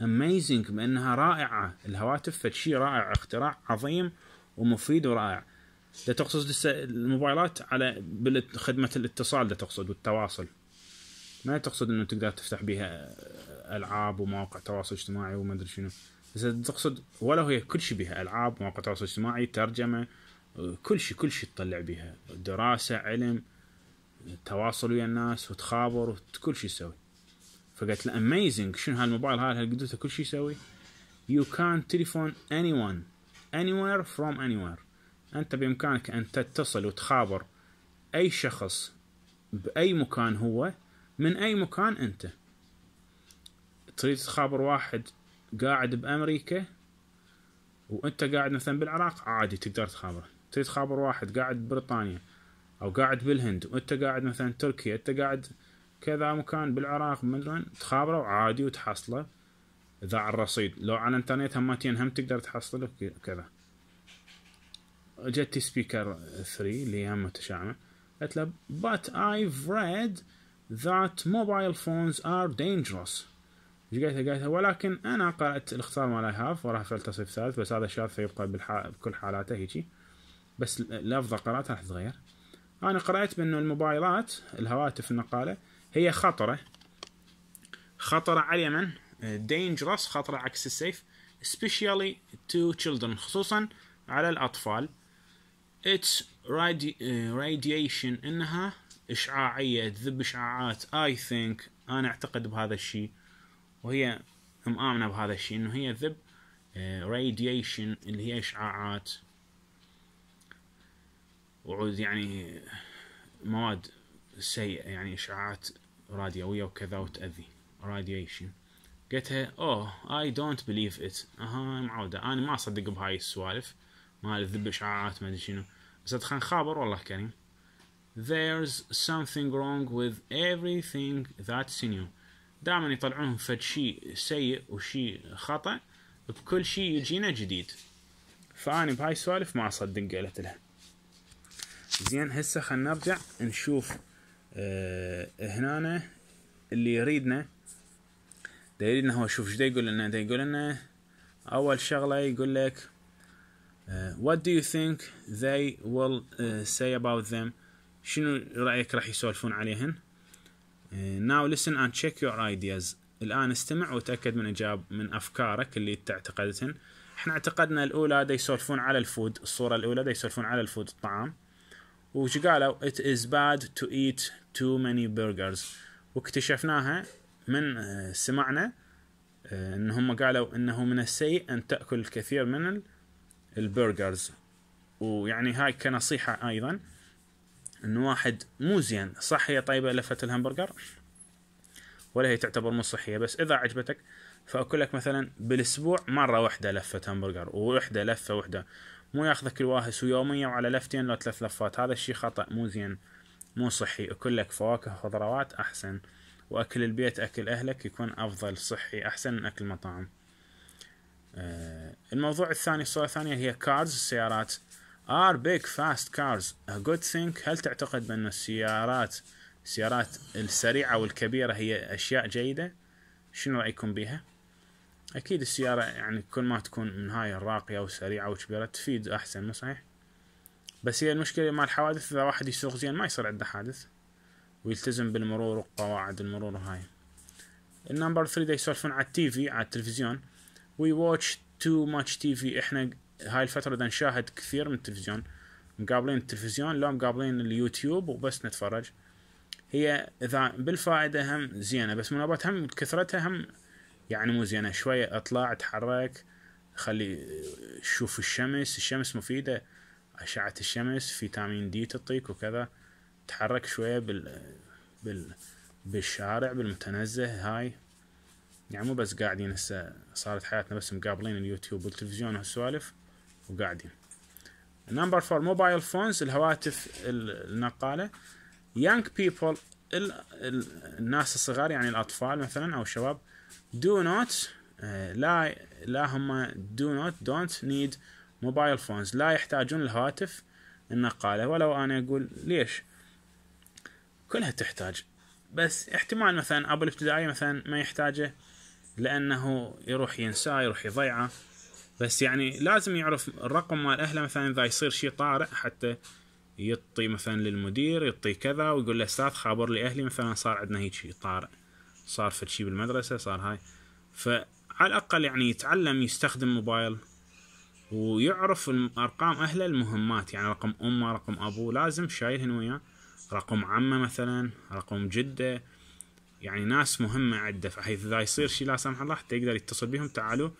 amazing بأنها رائعة الهواتف فشي رائع اختراع عظيم ومفيد ورائع. لا تقصد الموبايلات على خدمة الاتصال لا تقصد والتواصل ما تقصد انه تقدر تفتح بها العاب ومواقع تواصل اجتماعي وما ادري شنو تقصد ولا هي كل شيء بها العاب مواقع التواصل الاجتماعي ترجمه كل شيء كل شيء تطلع بها دراسه علم تواصل ويا الناس وتخابر كل شيء تسوي فقلت له اميزنج شنو هالموبايل هذا هالقدوته كل شيء يسوي يو كان تليفون اني ون اني وير فروم اني وير انت بامكانك ان تتصل وتخابر اي شخص باي مكان هو من اي مكان انت تريد تخابر واحد قاعد بامريكا وانت قاعد مثلا بالعراق عادي تقدر تخابره تريد تخابر واحد قاعد ببريطانيا او قاعد بالهند وانت قاعد مثلا تركيا انت قاعد كذا مكان بالعراق مدري تخابره عادي وتحصله اذا على الرصيد لو على الانترنت هماتين هم تقدر تحصله كذا جت سبيكر 3 اللي هم متشعبه قلت له but I've read that mobile phones are dangerous ايش قالت قالت ولكن انا قرات الاختصار مال اي هاف وراح فلتصف ثالث بس هذا الشاذ يبقى بالح... بكل حالاته هيجي بس لفظه قراتها راح تتغير انا قرات بانه الموبايلات الهواتف النقاله هي خطره خطره على اليمن دينجرس خطره عكس السيف سبيشالي تو children خصوصا على الاطفال اتس uh, radiation انها اشعاعيه تذب اشعاعات اي ثينك انا اعتقد بهذا الشيء وهي مآمنة بهذا الشيء انه هي ذب راديشن آه، اللي هي اشعاعات وعود يعني مواد سيئة يعني اشعاعات راديوية وكذا وتأذي راديشن قلتها اوه اي دونت بليف ات اها معودة انا ما اصدق بهاي السوالف مال ذب اشعاعات ما ادري شنو بس خلينا نخابر والله كريم there's something wrong with everything that's in you دائما يطلعون فد شيء سيء وشيء خطا بكل شيء يجينا جديد فاني بهاي السوالف ما اصدق قالت لها زين هسه خلينا نرجع نشوف أه هنا اللي يريدنا دا يريدنا هو شوف ايش يقول لنا دا يقول لنا اول شغله يقول لك آه، what do you think they will آه، say about them شنو رايك راح يسولفون عليهن إيه، now listen and check your ideas. الآن استمع وتأكد من إجاب من أفكارك اللي تعتقدتن احنا اعتقدنا الأولى دا يسولفون على الفود، الصورة الأولى دا يسولفون على الفود الطعام. وش قالوا؟ It is bad to eat too many burgers. واكتشفناها من آه، سمعنا آه، ان هم قالوا انه من السيء ان تاكل الكثير من البرجرز ويعني هاي كنصيحه ايضا ان واحد مو زين صح هي طيبه لفه الهمبرجر ولا هي تعتبر مو صحيه بس اذا عجبتك فاكلك مثلا بالاسبوع مره واحده لفه همبرجر ووحده لفه وحده مو ياخذك الواهس ويوميا وعلى لفتين لو ثلاث لفات هذا الشيء خطا مو زين مو صحي اكلك فواكه وخضروات احسن واكل البيت اكل اهلك يكون افضل صحي احسن من اكل المطاعم آه، الموضوع الثاني الصورة الثانية هي كارز السيارات Are big fast cars a good thing؟ هل تعتقد بأن السيارات السيارات السريعة والكبيرة هي أشياء جيدة؟ شنو رأيكم بها؟ أكيد السيارة يعني كل ما تكون من هاي الراقية وسريعة وكبيرة تفيد أحسن مو صحيح؟ بس هي المشكلة مع الحوادث إذا واحد يسوق زين ما يصير عنده حادث ويلتزم بالمرور وقواعد المرور هاي النمبر 3 دا يسولفون على التي في على التلفزيون وي واتش تو ماتش تي في احنا هاي الفترة ده نشاهد كثير من التلفزيون مقابلين التلفزيون لا مقابلين اليوتيوب وبس نتفرج هي اذا بالفائدة هم زينة بس منابات هم كثرتها هم يعني مو زينة شوية اطلع اتحرك خلي شوف الشمس الشمس مفيدة أشعة الشمس فيتامين دي تعطيك وكذا تحرك شوية بال... بال... بالشارع بالمتنزه هاي يعني مو بس قاعدين هسه صارت حياتنا بس مقابلين اليوتيوب والتلفزيون وهالسوالف وقاعدين نمبر فور موبايل فونز الهواتف النقالة young people الناس الصغار يعني الأطفال مثلا أو الشباب do not آه، لا لا هم do not don't need موبايل فونز لا يحتاجون الهواتف النقالة ولو أنا أقول ليش كلها تحتاج بس احتمال مثلا أبو الابتدائي مثلا ما يحتاجه لأنه يروح ينساه يروح يضيعه بس يعني لازم يعرف الرقم مال اهله مثلا اذا يصير شيء طارئ حتى يطي مثلا للمدير يطي كذا ويقول له استاذ خابر لي اهلي مثلا صار عندنا هيك شيء طارئ صار في شيء بالمدرسه صار هاي فعلى الاقل يعني يتعلم يستخدم موبايل ويعرف ارقام اهله المهمات يعني رقم امه رقم ابوه لازم شايلهن وياه رقم عمه مثلا رقم جده يعني ناس مهمه عده فحيث اذا يصير شيء لا سمح الله حتى يقدر يتصل بهم تعالوا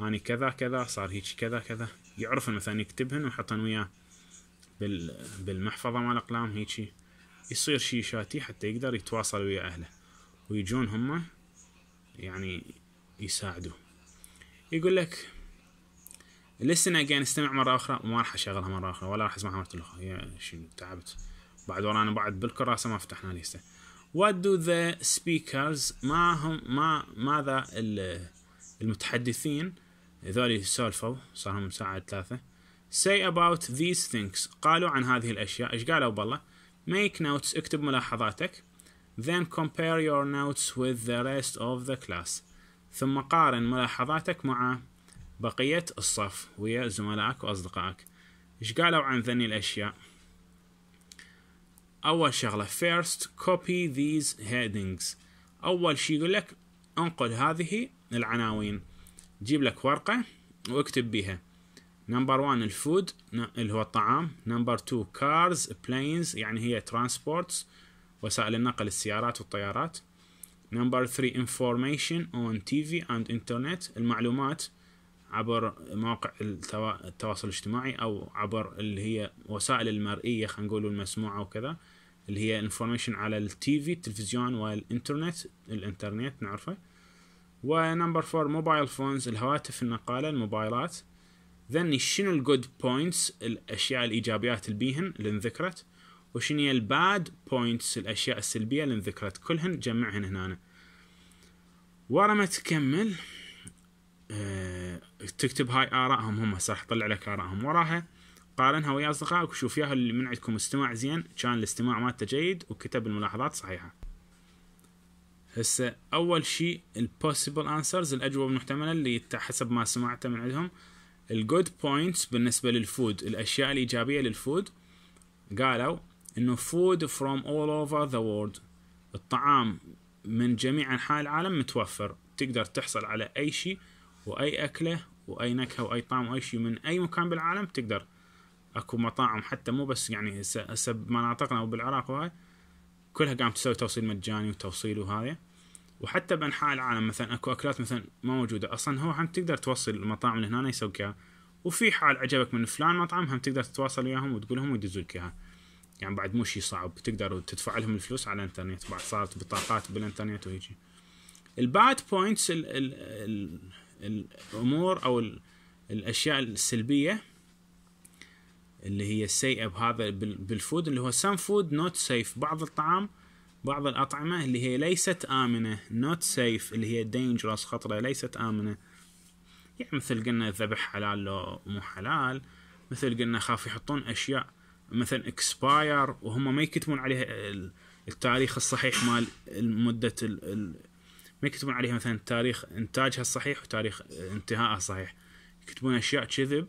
اني كذا كذا صار هيك كذا كذا يعرفن مثلا يكتبهن ويحطن وياه بال بالمحفظه مال اقلام هيك يصير شي شاتي حتى يقدر يتواصل ويا اهله ويجون هم يعني يساعدوا يقول لك لسنا اجين استمع مره اخرى وما راح اشغلها مره اخرى ولا راح اسمعها مره اخرى يا تعبت بعد ورانا بعد بالكراسه ما فتحنا لسه وات دو ذا سبيكرز ما هم ما ماذا المتحدثين ذولي سولفوا صار لهم ساعة ثلاثة say about these things قالوا عن هذه الأشياء إيش قالوا بالله make notes اكتب ملاحظاتك then compare your notes with the rest of the class ثم قارن ملاحظاتك مع بقية الصف ويا زملائك وأصدقائك إيش قالوا عن ذني الأشياء أول شغلة first copy these headings أول شي يقول لك انقل هذه العناوين جيب لك ورقة واكتب بيها نمبر 1 الفود اللي هو الطعام نمبر 2 كارز بلينز يعني هي ترانسبورتس وسائل النقل السيارات والطيارات نمبر 3 اون تي في اند انترنت المعلومات عبر مواقع التواصل الاجتماعي او عبر اللي هي وسائل المرئيه خلينا نقول المسموعه وكذا اللي هي انفورميشن على التي في التلفزيون والانترنت الانترنت نعرفه ونمبر فور موبايل فونز الهواتف النقالة الموبايلات ذن شنو الجود بوينتس الاشياء الايجابيات بيهن اللي انذكرت وشنو هي الباد بوينتس الاشياء السلبية اللي انذكرت كلهن جمعهن هنا ورا ما تكمل أه تكتب هاي ارائهم هم صح راح لك ارائهم وراها قارنها ويا اصدقائك وشوف ياهو اللي من عندكم استماع زين كان الاستماع مالته جيد وكتب الملاحظات صحيحه هسه اول شيء البوسيبل انسرز الاجوبه المحتمله اللي حسب ما سمعته من عندهم الجود بوينتس بالنسبه للفود الاشياء الايجابيه للفود قالوا انه فود فروم اول اوفر ذا وورلد الطعام من جميع انحاء العالم متوفر تقدر تحصل على اي شيء واي اكله واي نكهه واي طعم واي شيء من اي مكان بالعالم تقدر اكو مطاعم حتى مو بس يعني هسه مناطقنا وبالعراق وهاي كلها قامت تسوي توصيل مجاني وتوصيل وهذا وحتى بانحاء العالم مثلا اكو اكلات مثلا ما موجوده اصلا هو هم تقدر توصل المطاعم اللي هنا يسوق اياها وفي حال عجبك من فلان مطعم هم تقدر تتواصل وياهم وتقول لهم ويدزوا لك اياها يعني بعد مو شيء صعب تقدر تدفع لهم الفلوس على الانترنت بعد صارت بطاقات بالانترنت وهيجي الباد بوينتس الامور او الاشياء السلبيه اللي هي السيئه بهذا بالفود اللي هو سام فود نوت سيف بعض الطعام بعض الاطعمه اللي هي ليست امنه نوت سيف اللي هي دينجرس خطره ليست امنه يعني مثل قلنا الذبح حلال لو مو حلال مثل قلنا خاف يحطون اشياء مثلا اكسباير وهم ما يكتبون عليها التاريخ الصحيح مال مده ما يكتبون عليها مثلا تاريخ انتاجها الصحيح وتاريخ انتهائها الصحيح يكتبون اشياء كذب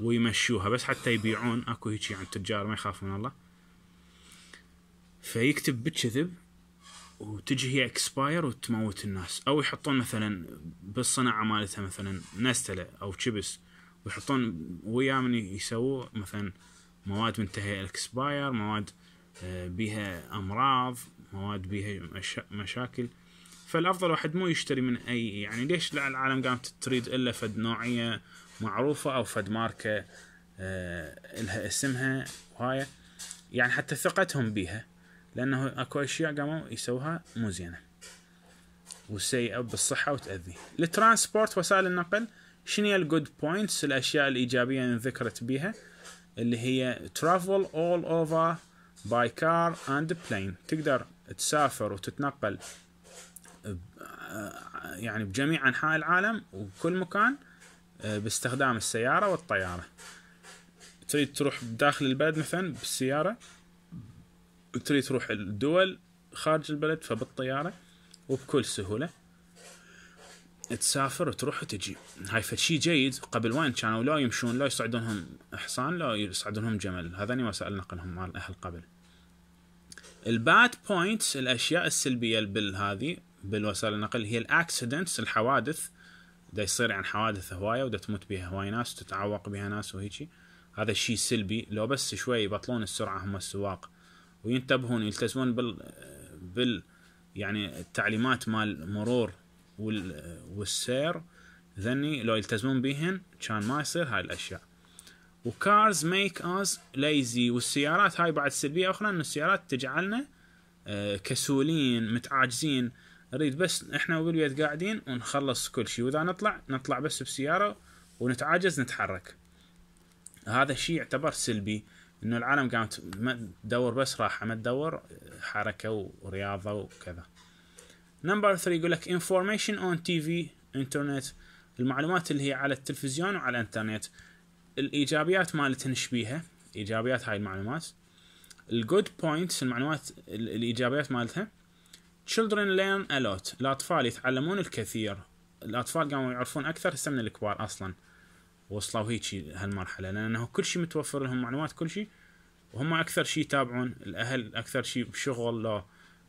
ويمشوها بس حتى يبيعون اكو هيك يعني تجار ما يخافون الله فيكتب بالكذب وتجي هي اكسباير وتموت الناس او يحطون مثلا بالصناعه مالتها مثلا نستله او شيبس ويحطون وياه من يسووا مثلا مواد منتهيه الاكسباير مواد آه، بيها امراض مواد بيها مشاكل فالافضل واحد مو يشتري من اي يعني ليش العالم قامت تريد الا فد نوعيه معروفه او فد ماركه آه، لها اسمها وهاي يعني حتى ثقتهم بيها لانه اكو اشياء قاموا يسوها مو زينه وسيئه بالصحه وتاذي الترانسبورت وسائل النقل شنو الجود بوينتس الاشياء الايجابيه اللي ذكرت بيها اللي هي travel all over by car and plane تقدر تسافر وتتنقل آه، يعني بجميع انحاء العالم وكل مكان آه، باستخدام السيارة والطيارة تريد تروح داخل البلد مثلا بالسيارة وتريد تروح الدول خارج البلد فبالطيارة وبكل سهولة تسافر وتروح وتجي هاي فشي جيد قبل وين كانوا لا يمشون لا يصعدونهم حصان لا يصعدونهم جمل هذني وسائل نقلهم مال الاهل قبل الباد بوينتس الاشياء السلبيه بالهذه بالوسائل النقل هي الاكسيدنتس الحوادث دا يصير عن حوادث هوايه ودا تموت بها هواي ناس وتتعوق بها ناس وهيجي هذا الشيء سلبي لو بس شوي يبطلون السرعه هم السواق وينتبهون يلتزمون بال بال يعني التعليمات مال المرور وال... والسير ذني لو يلتزمون بهن كان ما يصير هاي الاشياء وكارز ميك اس ليزي والسيارات هاي بعد سلبيه اخرى ان السيارات تجعلنا آه، كسولين متعاجزين نريد بس احنا وبالبيت قاعدين ونخلص كل شيء واذا نطلع نطلع بس بسياره ونتعاجز نتحرك هذا الشيء يعتبر سلبي انه العالم قامت ما تدور بس راحه ما تدور حركه ورياضه وكذا نمبر 3 يقول لك انفورميشن اون تي في انترنت المعلومات اللي هي على التلفزيون وعلى الانترنت الايجابيات مالتهن شبيها ايجابيات هاي المعلومات الجود بوينتس المعلومات الايجابيات مالتها children learn a lot الأطفال يتعلمون الكثير الأطفال قاموا يعرفون أكثر هسه من الكبار أصلا وصلوا هيك هالمرحلة لأنه كل شيء متوفر لهم معلومات كل شيء وهم أكثر شيء يتابعون الأهل أكثر شيء بشغل لو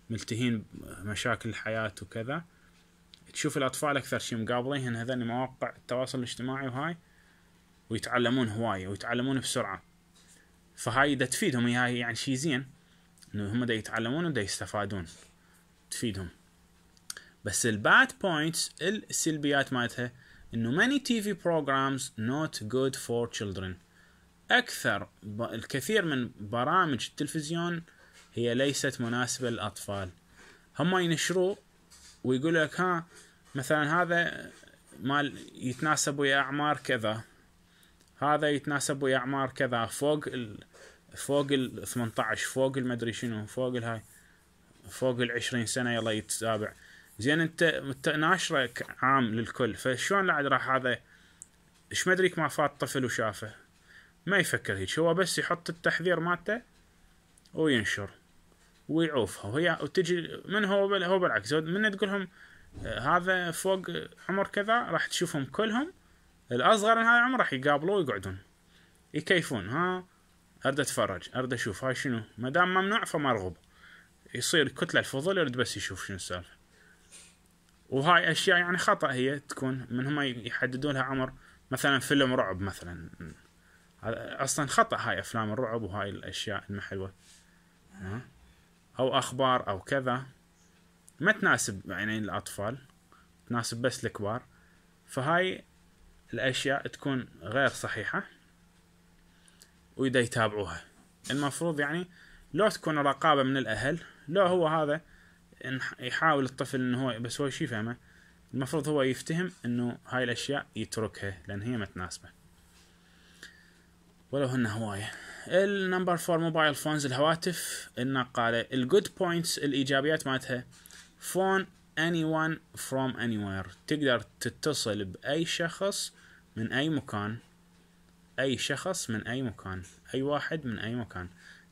ملتهين بمشاكل الحياة وكذا تشوف الأطفال أكثر شيء مقابلين هذني مواقع التواصل الاجتماعي وهاي ويتعلمون هواية ويتعلمون بسرعة فهاي دا تفيدهم هاي يعني شيء زين انه هم دا يتعلمون ودا يستفادون تفيدهم بس الباد بوينتس السلبيات مالتها انه many TV programs not good for children اكثر الكثير من برامج التلفزيون هي ليست مناسبة للاطفال هم ينشروا ويقول لك ها مثلا هذا مال يتناسب ويا اعمار كذا هذا يتناسب ويا اعمار كذا فوق ال فوق ال 18 فوق المدري شنو فوق الهاي فوق العشرين سنة يلا يتابع زين انت ناشره عام للكل فشلون لعد راح هذا ايش ما ما فات طفل وشافه ما يفكر هيك هو بس يحط التحذير مالته وينشر ويعوفها وهي وتجي من هو بل هو بالعكس من تقولهم آه، هذا فوق عمر كذا راح تشوفهم كلهم الاصغر من هذا العمر راح يقابلوه ويقعدون يكيفون ها ارد اتفرج ارد اشوف هاي شنو ما دام ممنوع فمرغوب يصير كتله الفضل يرد بس يشوف شنو السالفه وهاي اشياء يعني خطا هي تكون من هم يحددون لها عمر مثلا فيلم رعب مثلا اصلا خطا هاي افلام الرعب وهاي الاشياء المحلوه او اخبار او كذا ما تناسب يعني الاطفال تناسب بس الكبار فهاي الاشياء تكون غير صحيحه ويدا يتابعوها المفروض يعني لو تكون رقابه من الاهل لا هو هذا يحاول الطفل انه هو بس هو شي فهمه المفروض هو يفتهم انه هاي الاشياء يتركها لان هي ما تناسبه ولو هن هوايه النمبر فور موبايل فونز الهواتف النقاله الجود بوينتس الايجابيات مالتها فون ون فروم اني وير تقدر تتصل باي شخص من اي مكان اي شخص من اي مكان اي واحد من اي مكان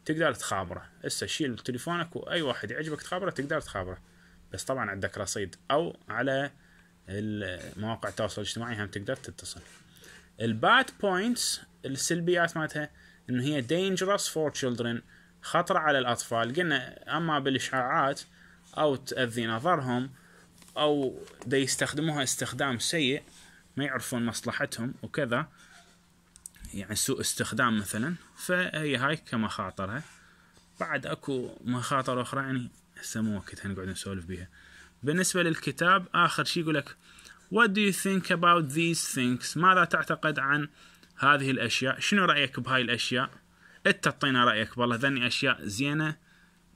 تقدر تخابره هسه شيل تليفونك واي واحد يعجبك تخابره تقدر تخابره بس طبعا عندك رصيد او على مواقع التواصل الاجتماعي هم تقدر تتصل الباد بوينتس السلبيات مالتها انه هي دينجرس فور تشيلدرن خطرة على الاطفال قلنا اما بالاشعاعات او تأذي نظرهم او دا يستخدموها استخدام سيء ما يعرفون مصلحتهم وكذا يعني سوء استخدام مثلا فهي هاي كمخاطرها بعد اكو مخاطر اخرى يعني هسه مو وقتها نقعد نسولف بيها بالنسبة للكتاب آخر شيء يقول لك What do you think about these things ماذا تعتقد عن هذه الأشياء شنو رأيك بهاي الأشياء انت تعطينا رأيك والله ذني أشياء زينة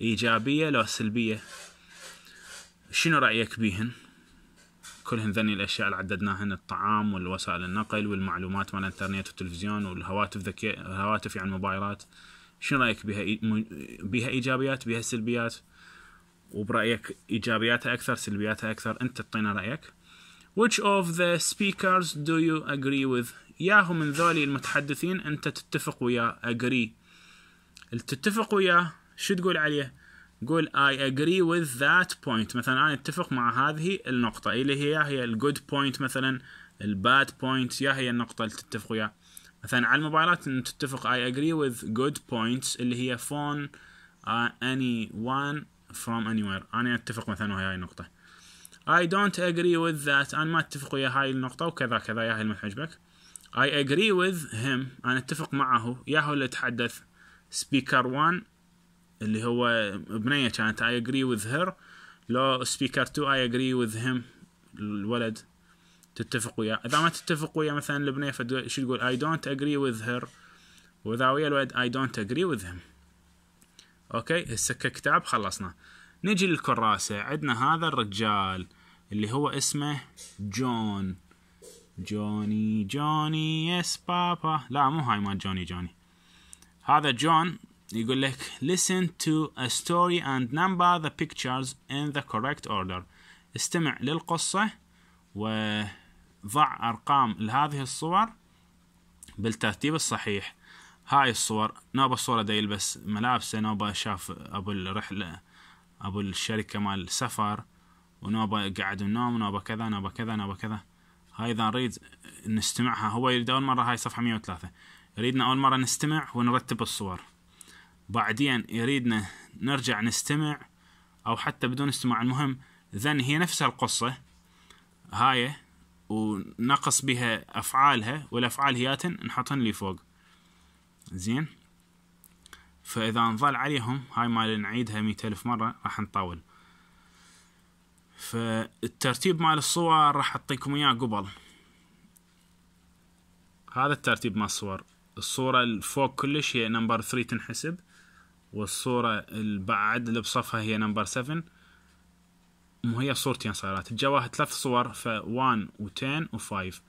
إيجابية لو سلبية شنو رأيك بيهن كل هنذني الاشياء اللي عددناهن الطعام والوسائل النقل والمعلومات مال الانترنت والتلفزيون والهواتف ذكي الهواتف يعني الموبايلات شنو رايك بها بها ايجابيات بها سلبيات وبرايك ايجابياتها اكثر سلبياتها اكثر انت تعطينا رايك which of the speakers do you agree with ياهو من ذولي المتحدثين انت تتفق وياه agree تتفق وياه شو تقول عليه قول I agree with that point مثلا أنا أتفق مع هذه النقطة اللي هي يا هي الجود بوينت مثلا الباد بوينت يا هي النقطة اللي تتفق وياها مثلا على الموبايلات تتفق I agree with good points اللي هي phone uh, one from anywhere أنا أتفق مثلا ويا هاي النقطة I don't agree with that أنا ما أتفق ويا هاي النقطة وكذا كذا يا هي المحجبك I agree with him أنا أتفق معه يا هو اللي يتحدث speaker one اللي هو بنيه كانت I agree with her لو سبيكر تو I agree with him الولد تتفق وياه اذا ما تتفق ويا مثلا البنيه شو تقول I don't agree with her واذا ويا الولد I don't agree with him اوكي هسه ككتاب خلصنا نجي للكراسه عندنا هذا الرجال اللي هو اسمه جون جوني جوني يس بابا لا مو هاي مال جوني جوني هذا جون يقول لك listen to a story and number the pictures in the correct order استمع للقصة وضع أرقام لهذه الصور بالترتيب الصحيح هاي الصور نوبة الصورة دا يلبس ملابسه نوبة شاف أبو الرحلة أبو الشركة مال السفر ونوبة قاعد النوم نوبة كذا نوبة كذا نوبة كذا هاي إذا نريد نستمعها هو يريد أول مرة هاي صفحة 103 يريدنا أول مرة نستمع ونرتب الصور بعدين يريدنا نرجع نستمع أو حتى بدون استماع المهم ذن هي نفسها القصة هاي ونقص بها أفعالها والأفعال هياتن نحطن لي فوق زين فإذا نظل عليهم هاي مال نعيدها مئة ألف مرة راح نطول فالترتيب مال الصور راح أعطيكم إياه قبل هذا الترتيب مال الصور الصورة الفوق كلش هي نمبر ثري تنحسب والصورة البعد اللي بصفها هي نمبر 7 مو هي صورتين صارت جواها ثلاث صور ف 1 و 10 و 5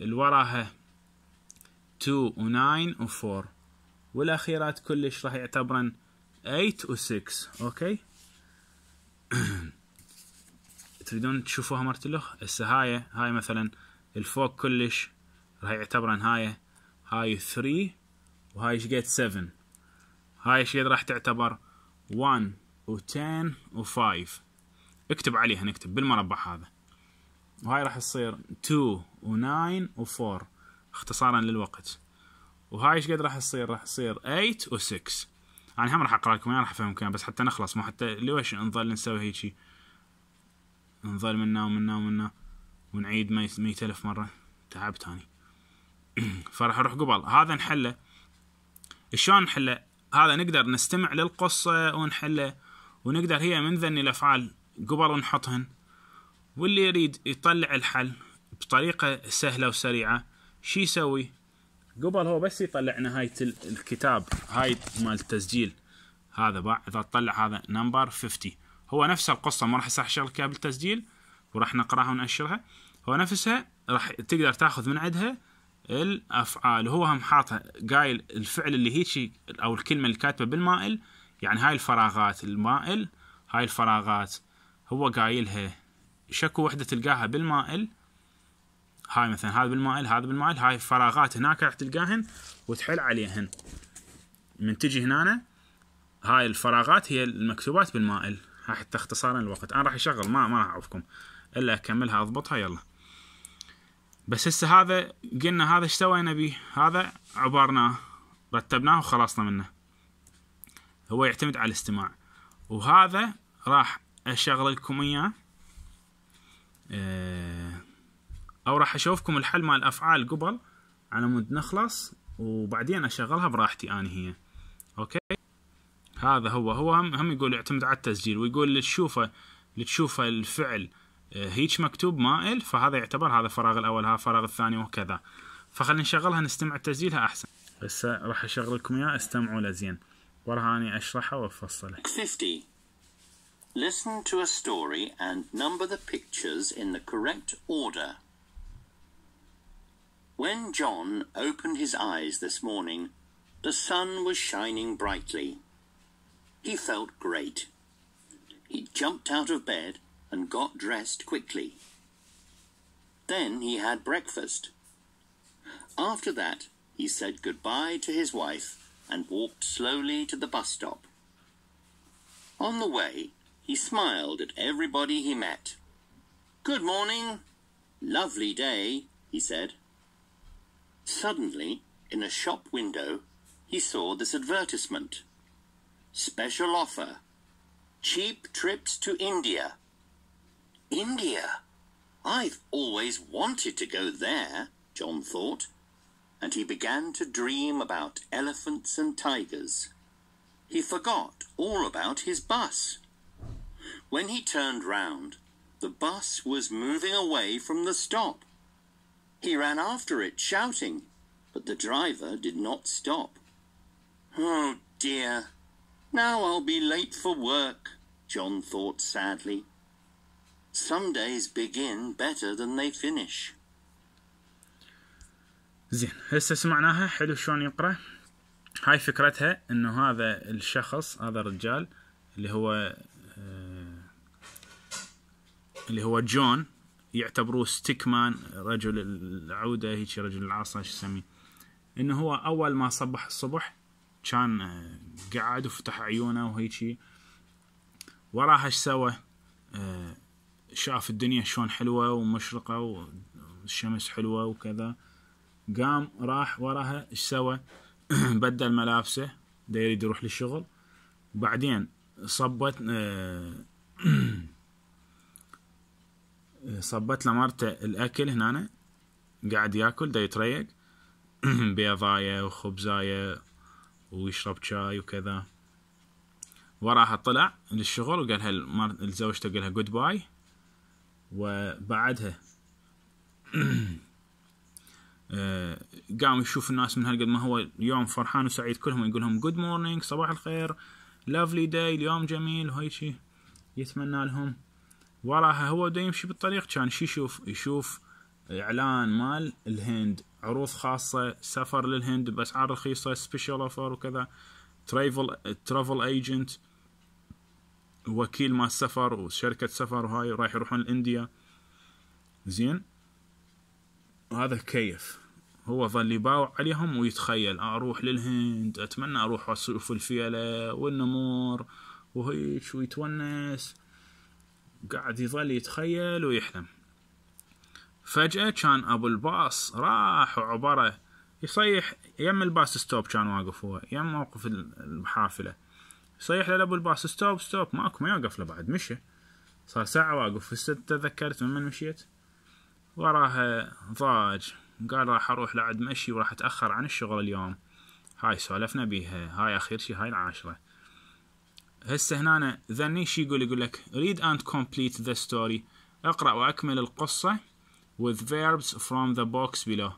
اللي وراها 2 و 9 و 4 والاخيرات كلش راح يعتبرن 8 و 6 اوكي [clears throat] تريدون تشوفوها مرت الاخ هسه هاي هاي مثلا الفوق كلش راح يعتبرن هاي هاي 3 وهاي ايش 7 هاي الشيء راح تعتبر 1 و10 و5 اكتب عليها نكتب بالمربع هذا وهاي راح تصير 2 و9 و4 اختصارا للوقت وهاي ايش قد راح تصير راح تصير 8 و6 يعني هم راح اقرا لكم راح افهمكم بس حتى نخلص مو حتى ليش نظل نسوي هيجي نظل منا ومنا ومنا ونعيد مية ألف مرة تعبت أني [clears throat] فراح أروح قبل هذا نحله شلون نحله هذا نقدر نستمع للقصة ونحله ونقدر هي من ذني الأفعال قبل نحطهن واللي يريد يطلع الحل بطريقة سهلة وسريعة شو يسوي قبل هو بس يطلع نهاية الكتاب هاي مال التسجيل هذا باع إذا طلع هذا نمبر 50 هو نفس القصة ما راح شغل لك بالتسجيل وراح نقراها ونأشرها هو نفسها راح تقدر تاخذ من عندها الافعال هو هم حاطها قايل الفعل اللي هيك او الكلمه اللي كاتبه بالمائل يعني هاي الفراغات المائل هاي الفراغات هو قايلها شكو وحده تلقاها بالمائل هاي مثلا هذا بالمائل هذا بالمائل هاي فراغات هناك راح تلقاهن وتحل عليهن من تجي هنا هاي الفراغات هي المكتوبات بالمائل حتى اختصارا الوقت انا راح اشغل ما ما راح اعوفكم الا اكملها اضبطها يلا بس هسه هذا قلنا هذا ايش سوينا به هذا عبرناه رتبناه وخلصنا منه هو يعتمد على الاستماع وهذا راح اشغل لكم اياه آه، او راح اشوفكم الحل مال الافعال قبل على مود نخلص وبعدين اشغلها براحتي انا هي اوكي هذا هو هو هم, يقول يعتمد على التسجيل ويقول اللي تشوفه اللي تشوفه الفعل هيج مكتوب مائل فهذا يعتبر هذا فراغ الاول ها فراغ الثاني وكذا فخلينا نشغلها نستمع لتسجيلها احسن هسه راح اشغل لكم اياه استمعوا له زين وراها اني اشرحه وافصله 50 Listen to a story and number the pictures in the correct order. When John opened his eyes this morning, the sun was shining brightly. He felt great. He jumped out of bed and got dressed quickly. Then he had breakfast. After that, he said goodbye to his wife and walked slowly to the bus stop. On the way, he smiled at everybody he met. Good morning. Lovely day, he said. Suddenly, in a shop window, he saw this advertisement. Special offer. Cheap trips to India. India! I've always wanted to go there, John thought, and he began to dream about elephants and tigers. He forgot all about his bus. When he turned round, the bus was moving away from the stop. He ran after it, shouting, but the driver did not stop. Oh dear, now I'll be late for work, John thought sadly. Some days begin better than they finish. زين هسه سمعناها حلو شلون يقرا هاي فكرتها انه هذا الشخص هذا الرجال اللي هو آه، اللي هو جون يعتبروه ستيك مان رجل العوده هيك رجل العصا شو يسميه انه هو اول ما صبح الصبح كان آه، قعد وفتح عيونه وهيجي وراها ايش سوى؟ آه، شاف الدنيا شلون حلوة ومشرقة والشمس حلوة وكذا قام راح وراها ايش سوى [clears throat] بدل ملابسه دا يريد يروح للشغل وبعدين صبت آه، [clears throat] صبت لمرته الاكل هنا قاعد ياكل دا يتريق [clears throat] بيضايه وخبزايه ويشرب شاي وكذا وراها طلع للشغل وقال لها زوجته قال لها جود باي وبعدها [clears throat] قام يشوف الناس من هالقد ما هو يوم فرحان وسعيد كلهم يقول لهم جود مورنينج صباح الخير لافلي داي اليوم جميل وهي شي يتمنى لهم وراها هو دا يمشي بالطريق كان شي يشوف يشوف اعلان مال الهند عروض خاصة سفر للهند باسعار رخيصة سبيشال اوفر وكذا ترافل ترافل ايجنت وكيل مال سفر وشركه سفر وهاي رايح يروحون الانديا زين هذا كيف هو ظل يباوع عليهم ويتخيل اروح للهند اتمنى اروح اشوف الفيله والنمور وهيش ويتونس قاعد يظل يتخيل ويحلم فجأة كان أبو الباص راح وعبره يصيح يم الباص ستوب كان واقف هو يم موقف الحافلة يصيح لابو الباص ستوب ستوب ماكو ما يوقف له بعد مشى صار ساعة واقف هسه تذكرت من مشيت وراها ضاج قال راح اروح لعد مشي وراح اتاخر عن الشغل اليوم هاي سولفنا بيها هاي اخير شي هاي العاشرة هسه هنا ذني شي يقول يقول لك read and complete the story اقرأ واكمل القصة with verbs from the box below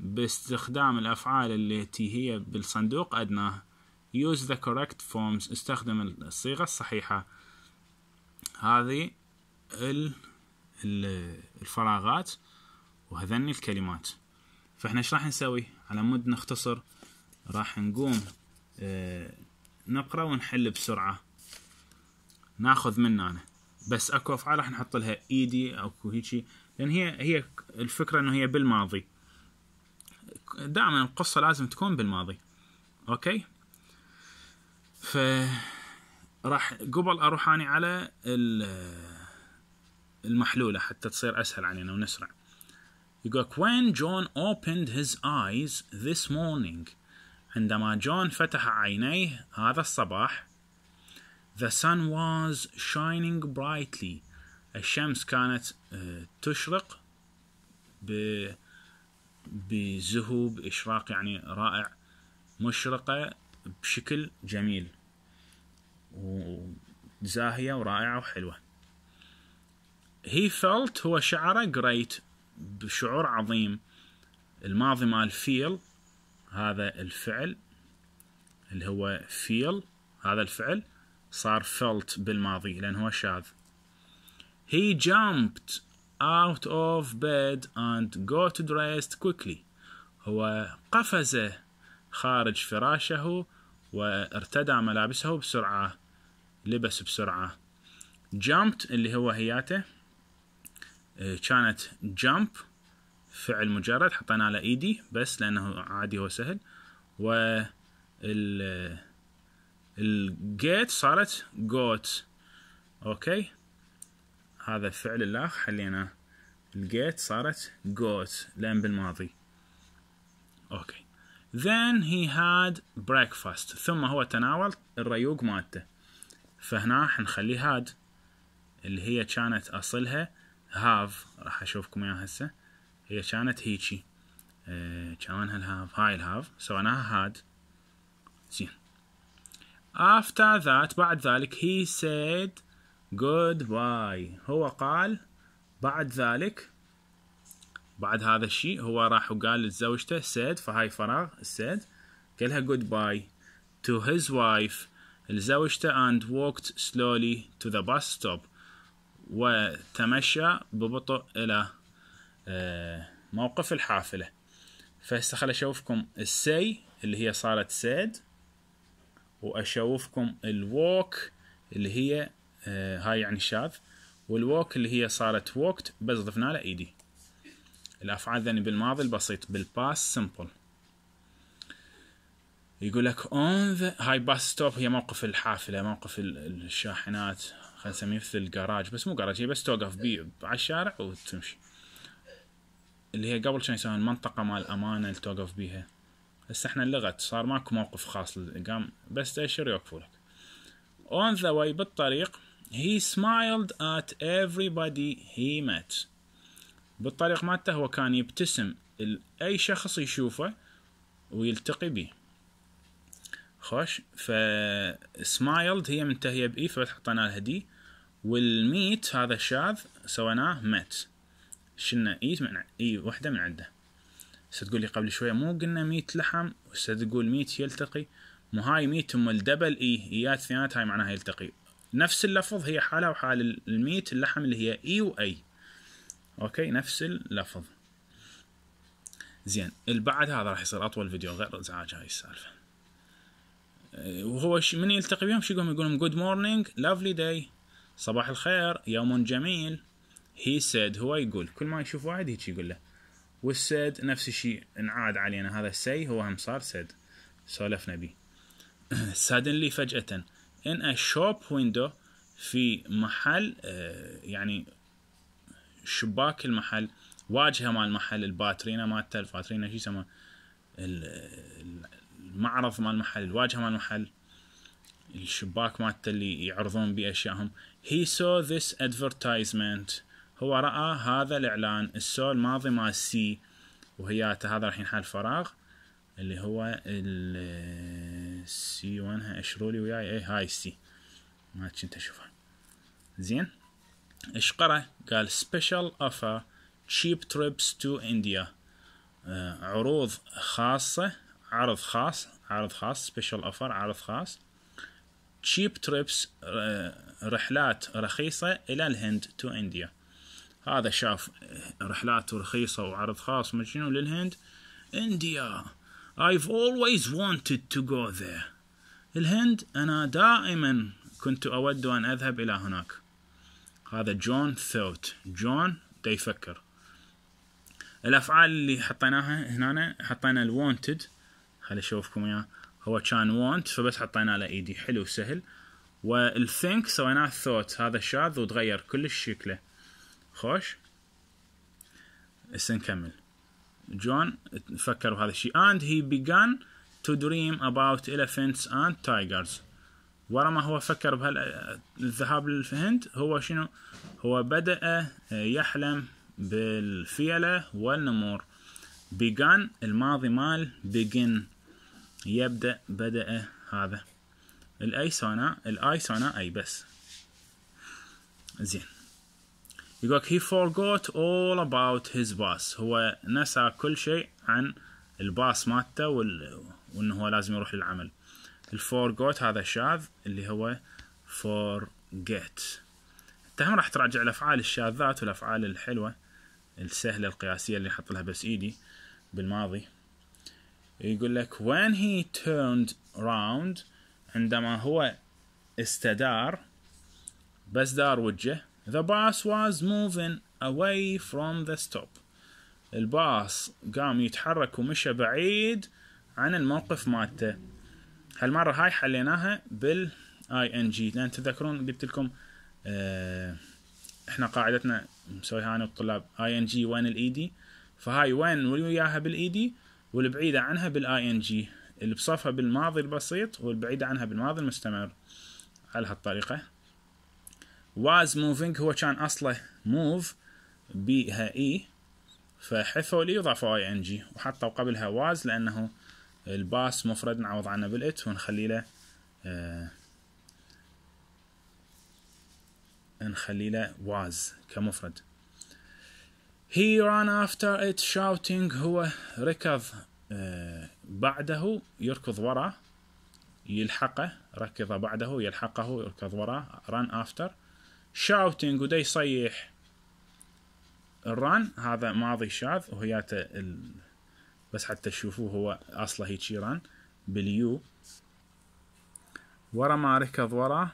باستخدام الافعال التي هي بالصندوق ادناه use the correct forms استخدم الصيغة الصحيحة هذه الفراغات وهذني الكلمات فاحنا ايش راح نسوي على مود نختصر راح نقوم آه، نقرا ونحل بسرعه ناخذ من هنا بس اكو افعال راح نحط لها ايدي اكو هيجي لان هي هي الفكره انه هي بالماضي دائما القصه لازم تكون بالماضي اوكي ف راح قبل اروح اني على المحلوله حتى تصير اسهل علينا ونسرع يقولك when John opened his eyes this morning عندما جون فتح عينيه هذا الصباح the sun was shining brightly الشمس كانت آه، تشرق ب بزهوب إشراق يعني رائع مشرقة بشكل جميل وزاهية ورائعة وحلوة هي فلت هو شعره جريت بشعور عظيم الماضي مال فيل هذا الفعل اللي هو فيل هذا الفعل صار فلت بالماضي لأن هو شاذ He jumped out of bed and got dressed quickly هو قفز خارج فراشه وارتدى ملابسه بسرعة لبس بسرعة jumped اللي هو هياته آه، كانت jump فعل مجرد حطينا على ايدي e بس لانه عادي هو سهل و ال آه، الجيت صارت جوت اوكي هذا الفعل الاخ حليناه الجيت صارت جوت لان بالماضي اوكي then he had breakfast ثم هو تناول الريوق مالته فهنا حنخلي هاد اللي هي كانت اصلها هاف راح اشوفكم اياها هسه هي كانت هيجي آه، كانها الهاف هاي الهاف سويناها هاد زين after that بعد ذلك he said goodbye هو قال بعد ذلك بعد هذا الشيء هو راح وقال لزوجته said فهاي فراغ said قالها لها goodbye to his wife لزوجته and walked slowly to the bus stop وتمشى ببطء إلى آه، موقف الحافلة فهسه خل أشوفكم السي اللي هي صارت سيد وأشوفكم الووك اللي هي آه، هاي يعني شاذ والووك اللي هي صارت ووكت بس ضفنا له ايدي الافعال ذني بالماضي البسيط بالباس سمبل يقول لك اون ذا هاي باس ستوب هي موقف الحافله موقف الشاحنات خلينا نسميه مثل الجراج بس مو جراج هي بس توقف بيه على الشارع وتمشي اللي هي قبل شنو يسمونها المنطقه مال امانه اللي توقف بيها هسه احنا لغت صار ماكو موقف خاص قام بس تأشر يوقفوا لك اون ذا واي بالطريق هي سمايلد ات everybody هي مات بالطريق مالته هو كان يبتسم لاي شخص يشوفه ويلتقي به خوش فسمايلد هي منتهيه باي فبس لها دي والميت هذا الشاذ سويناه مات شلنا اي من اي وحده من عنده تقول لي قبل شويه مو قلنا ميت لحم تقول ميت يلتقي مو هاي ميت ام الدبل اي ايات ثنيات هاي معناها يلتقي نفس اللفظ هي حالها وحال الميت اللحم اللي هي اي واي اوكي نفس اللفظ زين البعد هذا راح يصير اطول فيديو غير ازعاج هاي السالفه آه، وهو من يلتقي بهم شو يقوم يقولون جود مورنينج لافلي داي صباح الخير يوم جميل هي سيد هو يقول كل ما يشوف واحد هيك يقول له والسيد نفس الشيء انعاد علينا هذا السي هو هم صار سيد سولفنا به سادنلي فجأة ان a ويندو في محل آه، يعني شباك المحل واجهه مال محل الباترينا مالته الفاترينا شو يسمى المعرض مال المحل الواجهه مال المحل الشباك مالته اللي يعرضون بيه اشياءهم هي سو ذس ادفرتايزمنت هو راى هذا الاعلان السو الماضي مال سي وهياته هذا راح ينحل فراغ اللي هو السي وينها اشرولي وياي اي هاي سي ما كنت اشوفها زين ايش قرا قال سبيشال اوفر تشيب تريبس تو انديا عروض خاصه عرض خاص عرض خاص سبيشال اوفر عرض خاص تشيب تريبس آه، رحلات رخيصة إلى الهند تو إنديا هذا شاف آه، رحلات رخيصة وعرض خاص مجنون للهند إنديا I've always wanted to go there الهند أنا دائما كنت أود أن أذهب إلى هناك هذا جون ثوت جون ديفكر يفكر الأفعال اللي حطيناها هنا حطينا الوانتد خلي اشوفكم اياه هو كان وونت فبس حطينا له ايدي حلو سهل والثينك سويناه ثوت هذا شاذ وتغير كل شكله خوش هسه نكمل جون فكر بهذا الشيء اند هي بيجان تو دريم اباوت elephants اند تايجرز ورا ما هو فكر بهالذهاب للهند هو شنو هو بدأ يحلم بالفيلة والنمور بيجان الماضي مال بيجن يبدأ بدأ هذا الأي صانع الأي صانع أي بس زين يقولك he forgot all about his boss هو نسى كل شيء عن الباص مالته وال... وانه هو لازم يروح للعمل الفورغوت هذا الشاذ اللي هو forget انت هم راح تراجع الافعال الشاذات والافعال الحلوه السهله القياسيه اللي حط لها بس ايدي بالماضي يقول لك when he turned round عندما هو استدار بس دار وجه the bus was moving away from the stop الباص قام يتحرك ومشى بعيد عن الموقف مالته هالمرة هاي حليناها بال ing لان تذكرون قلت لكم آه، احنا قاعدتنا مسويها انا والطلاب ing وين الايدي e فهاي وين وياها بالايدي e والبعيدة عنها بالاي ان جي اللي بصفها بالماضي البسيط والبعيدة عنها بالماضي المستمر على هالطريقة was moving هو كان أصله move بها اي فحذفوا لي وضافوا اي ان جي وحطوا قبلها was لأنه الباس مفرد نعوض عنه بالات ونخلي له آه نخلي له was كمفرد He ran after it shouting هو ركض بعده يركض وراه يلحقه ركض بعده يلحقه يركض وراه ران افتر شاوتينج ودا يصيح الران هذا ماضي شاذ وهي ال... بس حتى تشوفوه هو اصله هيجي ران باليو ورا ما ركض وراه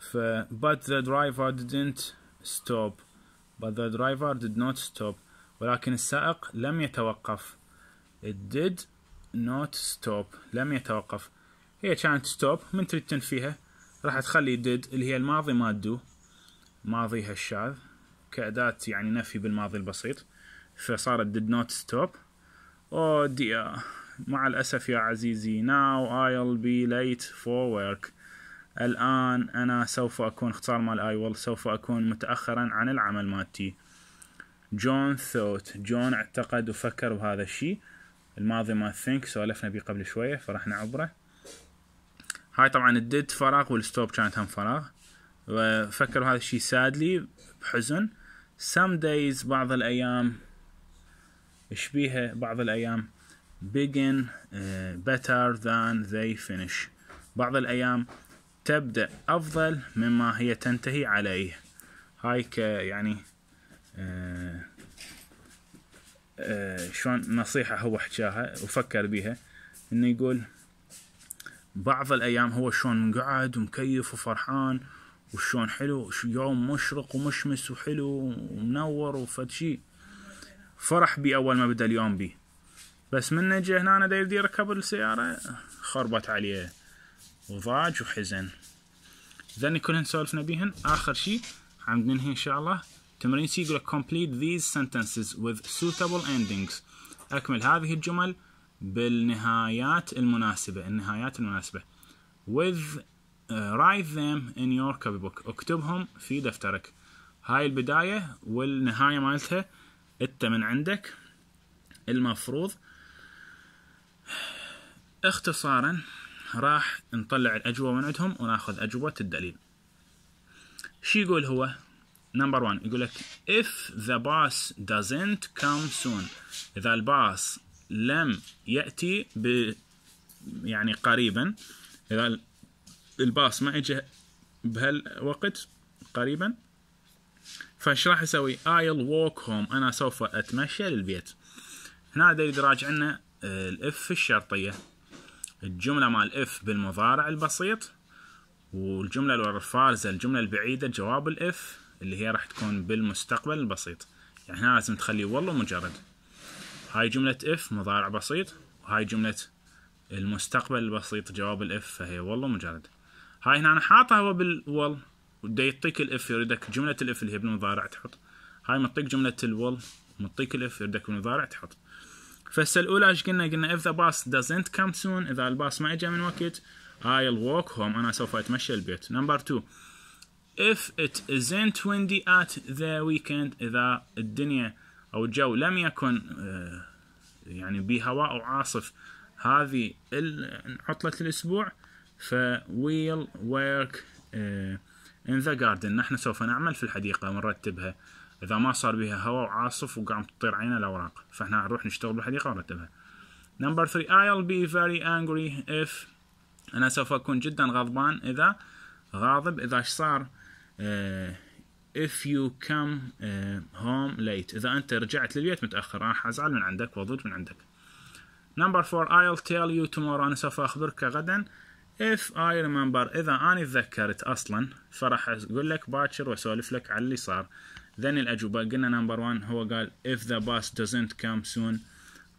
ف but the driver didn't stop but the driver did not stop ولكن السائق لم يتوقف it did not stop لم يتوقف هي كانت stop من تريد تنفيها راح تخلي did اللي هي الماضي ما do ماضيها الشاذ كأداة يعني نفي بالماضي البسيط فصارت did not stop او oh dear مع الأسف يا عزيزي now I'll be late for work الآن أنا سوف أكون اختصار مال I will سوف أكون متأخرا عن العمل مالتي جون ثوت جون اعتقد وفكر بهذا الشيء الماضي مال ثينك سولفنا بيه قبل شوية فراح نعبره هاي طبعا الديد فراغ والستوب كانت هم فراغ وفكروا هذا الشيء سادلي بحزن some days بعض الأيام اشبيها بعض الأيام begin uh, better than they finish بعض الأيام تبدأ أفضل مما هي تنتهي عليه هاي ك يعني آه آه، شلون نصيحة هو حكاها وفكر بيها انه يقول بعض الايام هو شلون مقعد ومكيف وفرحان وشلون حلو يوم مشرق ومشمس وحلو ومنور وفد شي فرح بي اول ما بدا اليوم بي بس من نجي هنا دا دي ركب السيارة خربت عليه وضاج وحزن ذني كلهن سولفنا بيهن اخر شي عم ننهي ان شاء الله تمرين سي يقول complete these sentences with suitable endings أكمل هذه الجمل بالنهايات المناسبة النهايات المناسبة with uh, write them in your copybook اكتبهم في دفترك هاي البداية والنهاية مالتها انت من عندك المفروض اختصارا راح نطلع الأجوبة من عندهم وناخذ أجوبة الدليل شي يقول هو نمبر 1 يقول لك if the bus doesn't come soon اذا الباص لم ياتي ب يعني قريبا اذا الباص ما اجى بهالوقت قريبا فايش راح اسوي؟ I'll walk home انا سوف اتمشى للبيت. هنا يريد يدراج لنا آه، الاف الشرطيه. الجمله مال اف بالمضارع البسيط والجمله الفارزه الجمله البعيده جواب الاف اللي هي راح تكون بالمستقبل البسيط يعني هنا لازم تخلي والله مجرد هاي جملة اف مضارع بسيط وهاي جملة المستقبل البسيط جواب الاف فهي والله مجرد هاي هنا انا حاطها هو بالول ودا يعطيك الاف يريدك جملة الاف اللي هي بالمضارع تحط هاي مطيك جملة الول مطيك الاف يريدك بالمضارع تحط فهسه الاولى ايش قلنا؟ قلنا if the bus doesn't come soon اذا الباص ما اجى من وقت I'll walk home انا سوف اتمشى البيت نمبر 2 if it isn't windy at the weekend إذا الدنيا أو الجو لم يكن آه، يعني بهواء أو عاصف هذه عطلة الأسبوع ف we'll work آه، in the garden نحن سوف نعمل في الحديقة ونرتبها إذا ما صار بها هواء وعاصف وقام تطير علينا الأوراق فإحنا نروح نشتغل بالحديقة ونرتبها نمبر 3 I'll be very angry if أنا سوف أكون جدا غضبان إذا غاضب إذا إيش صار if you come home late إذا أنت رجعت للبيت متأخر راح أزعل من عندك واضرب من عندك number four I'll tell you tomorrow أنا سوف أخبرك غدا if I remember إذا أنا تذكرت أصلا فراح أقول لك باكر وأسولف لك على اللي صار then الأجوبة قلنا number one هو قال if the bus doesn't come soon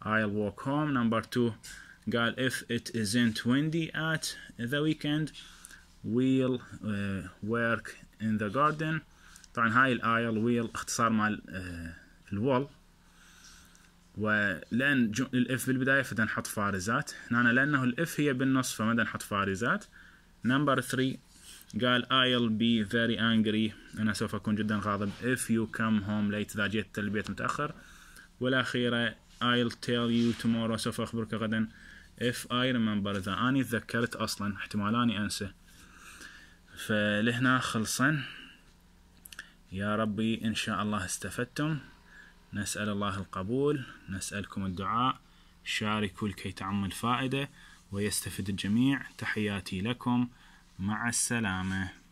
I'll walk home number two قال if it isn't windy at the weekend we'll uh, work in the garden طبعا هاي الآية الويل اختصار مال آه، الول ولان الاف بالبدايه فدا نحط فارزات هنا لانه الاف هي بالنص فما نحط فارزات نمبر 3 قال I'll be very angry أنا سوف أكون جدا غاضب if you come home late إذا جيت البيت متأخر والأخيرة I'll tell you tomorrow سوف أخبرك غدا if I remember إذا أني تذكرت أصلا احتمال أني أنسى فلهنا خلصن يا ربي إن شاء الله استفدتم نسأل الله القبول نسألكم الدعاء شاركوا لكي تعم الفائدة ويستفد الجميع تحياتي لكم مع السلامة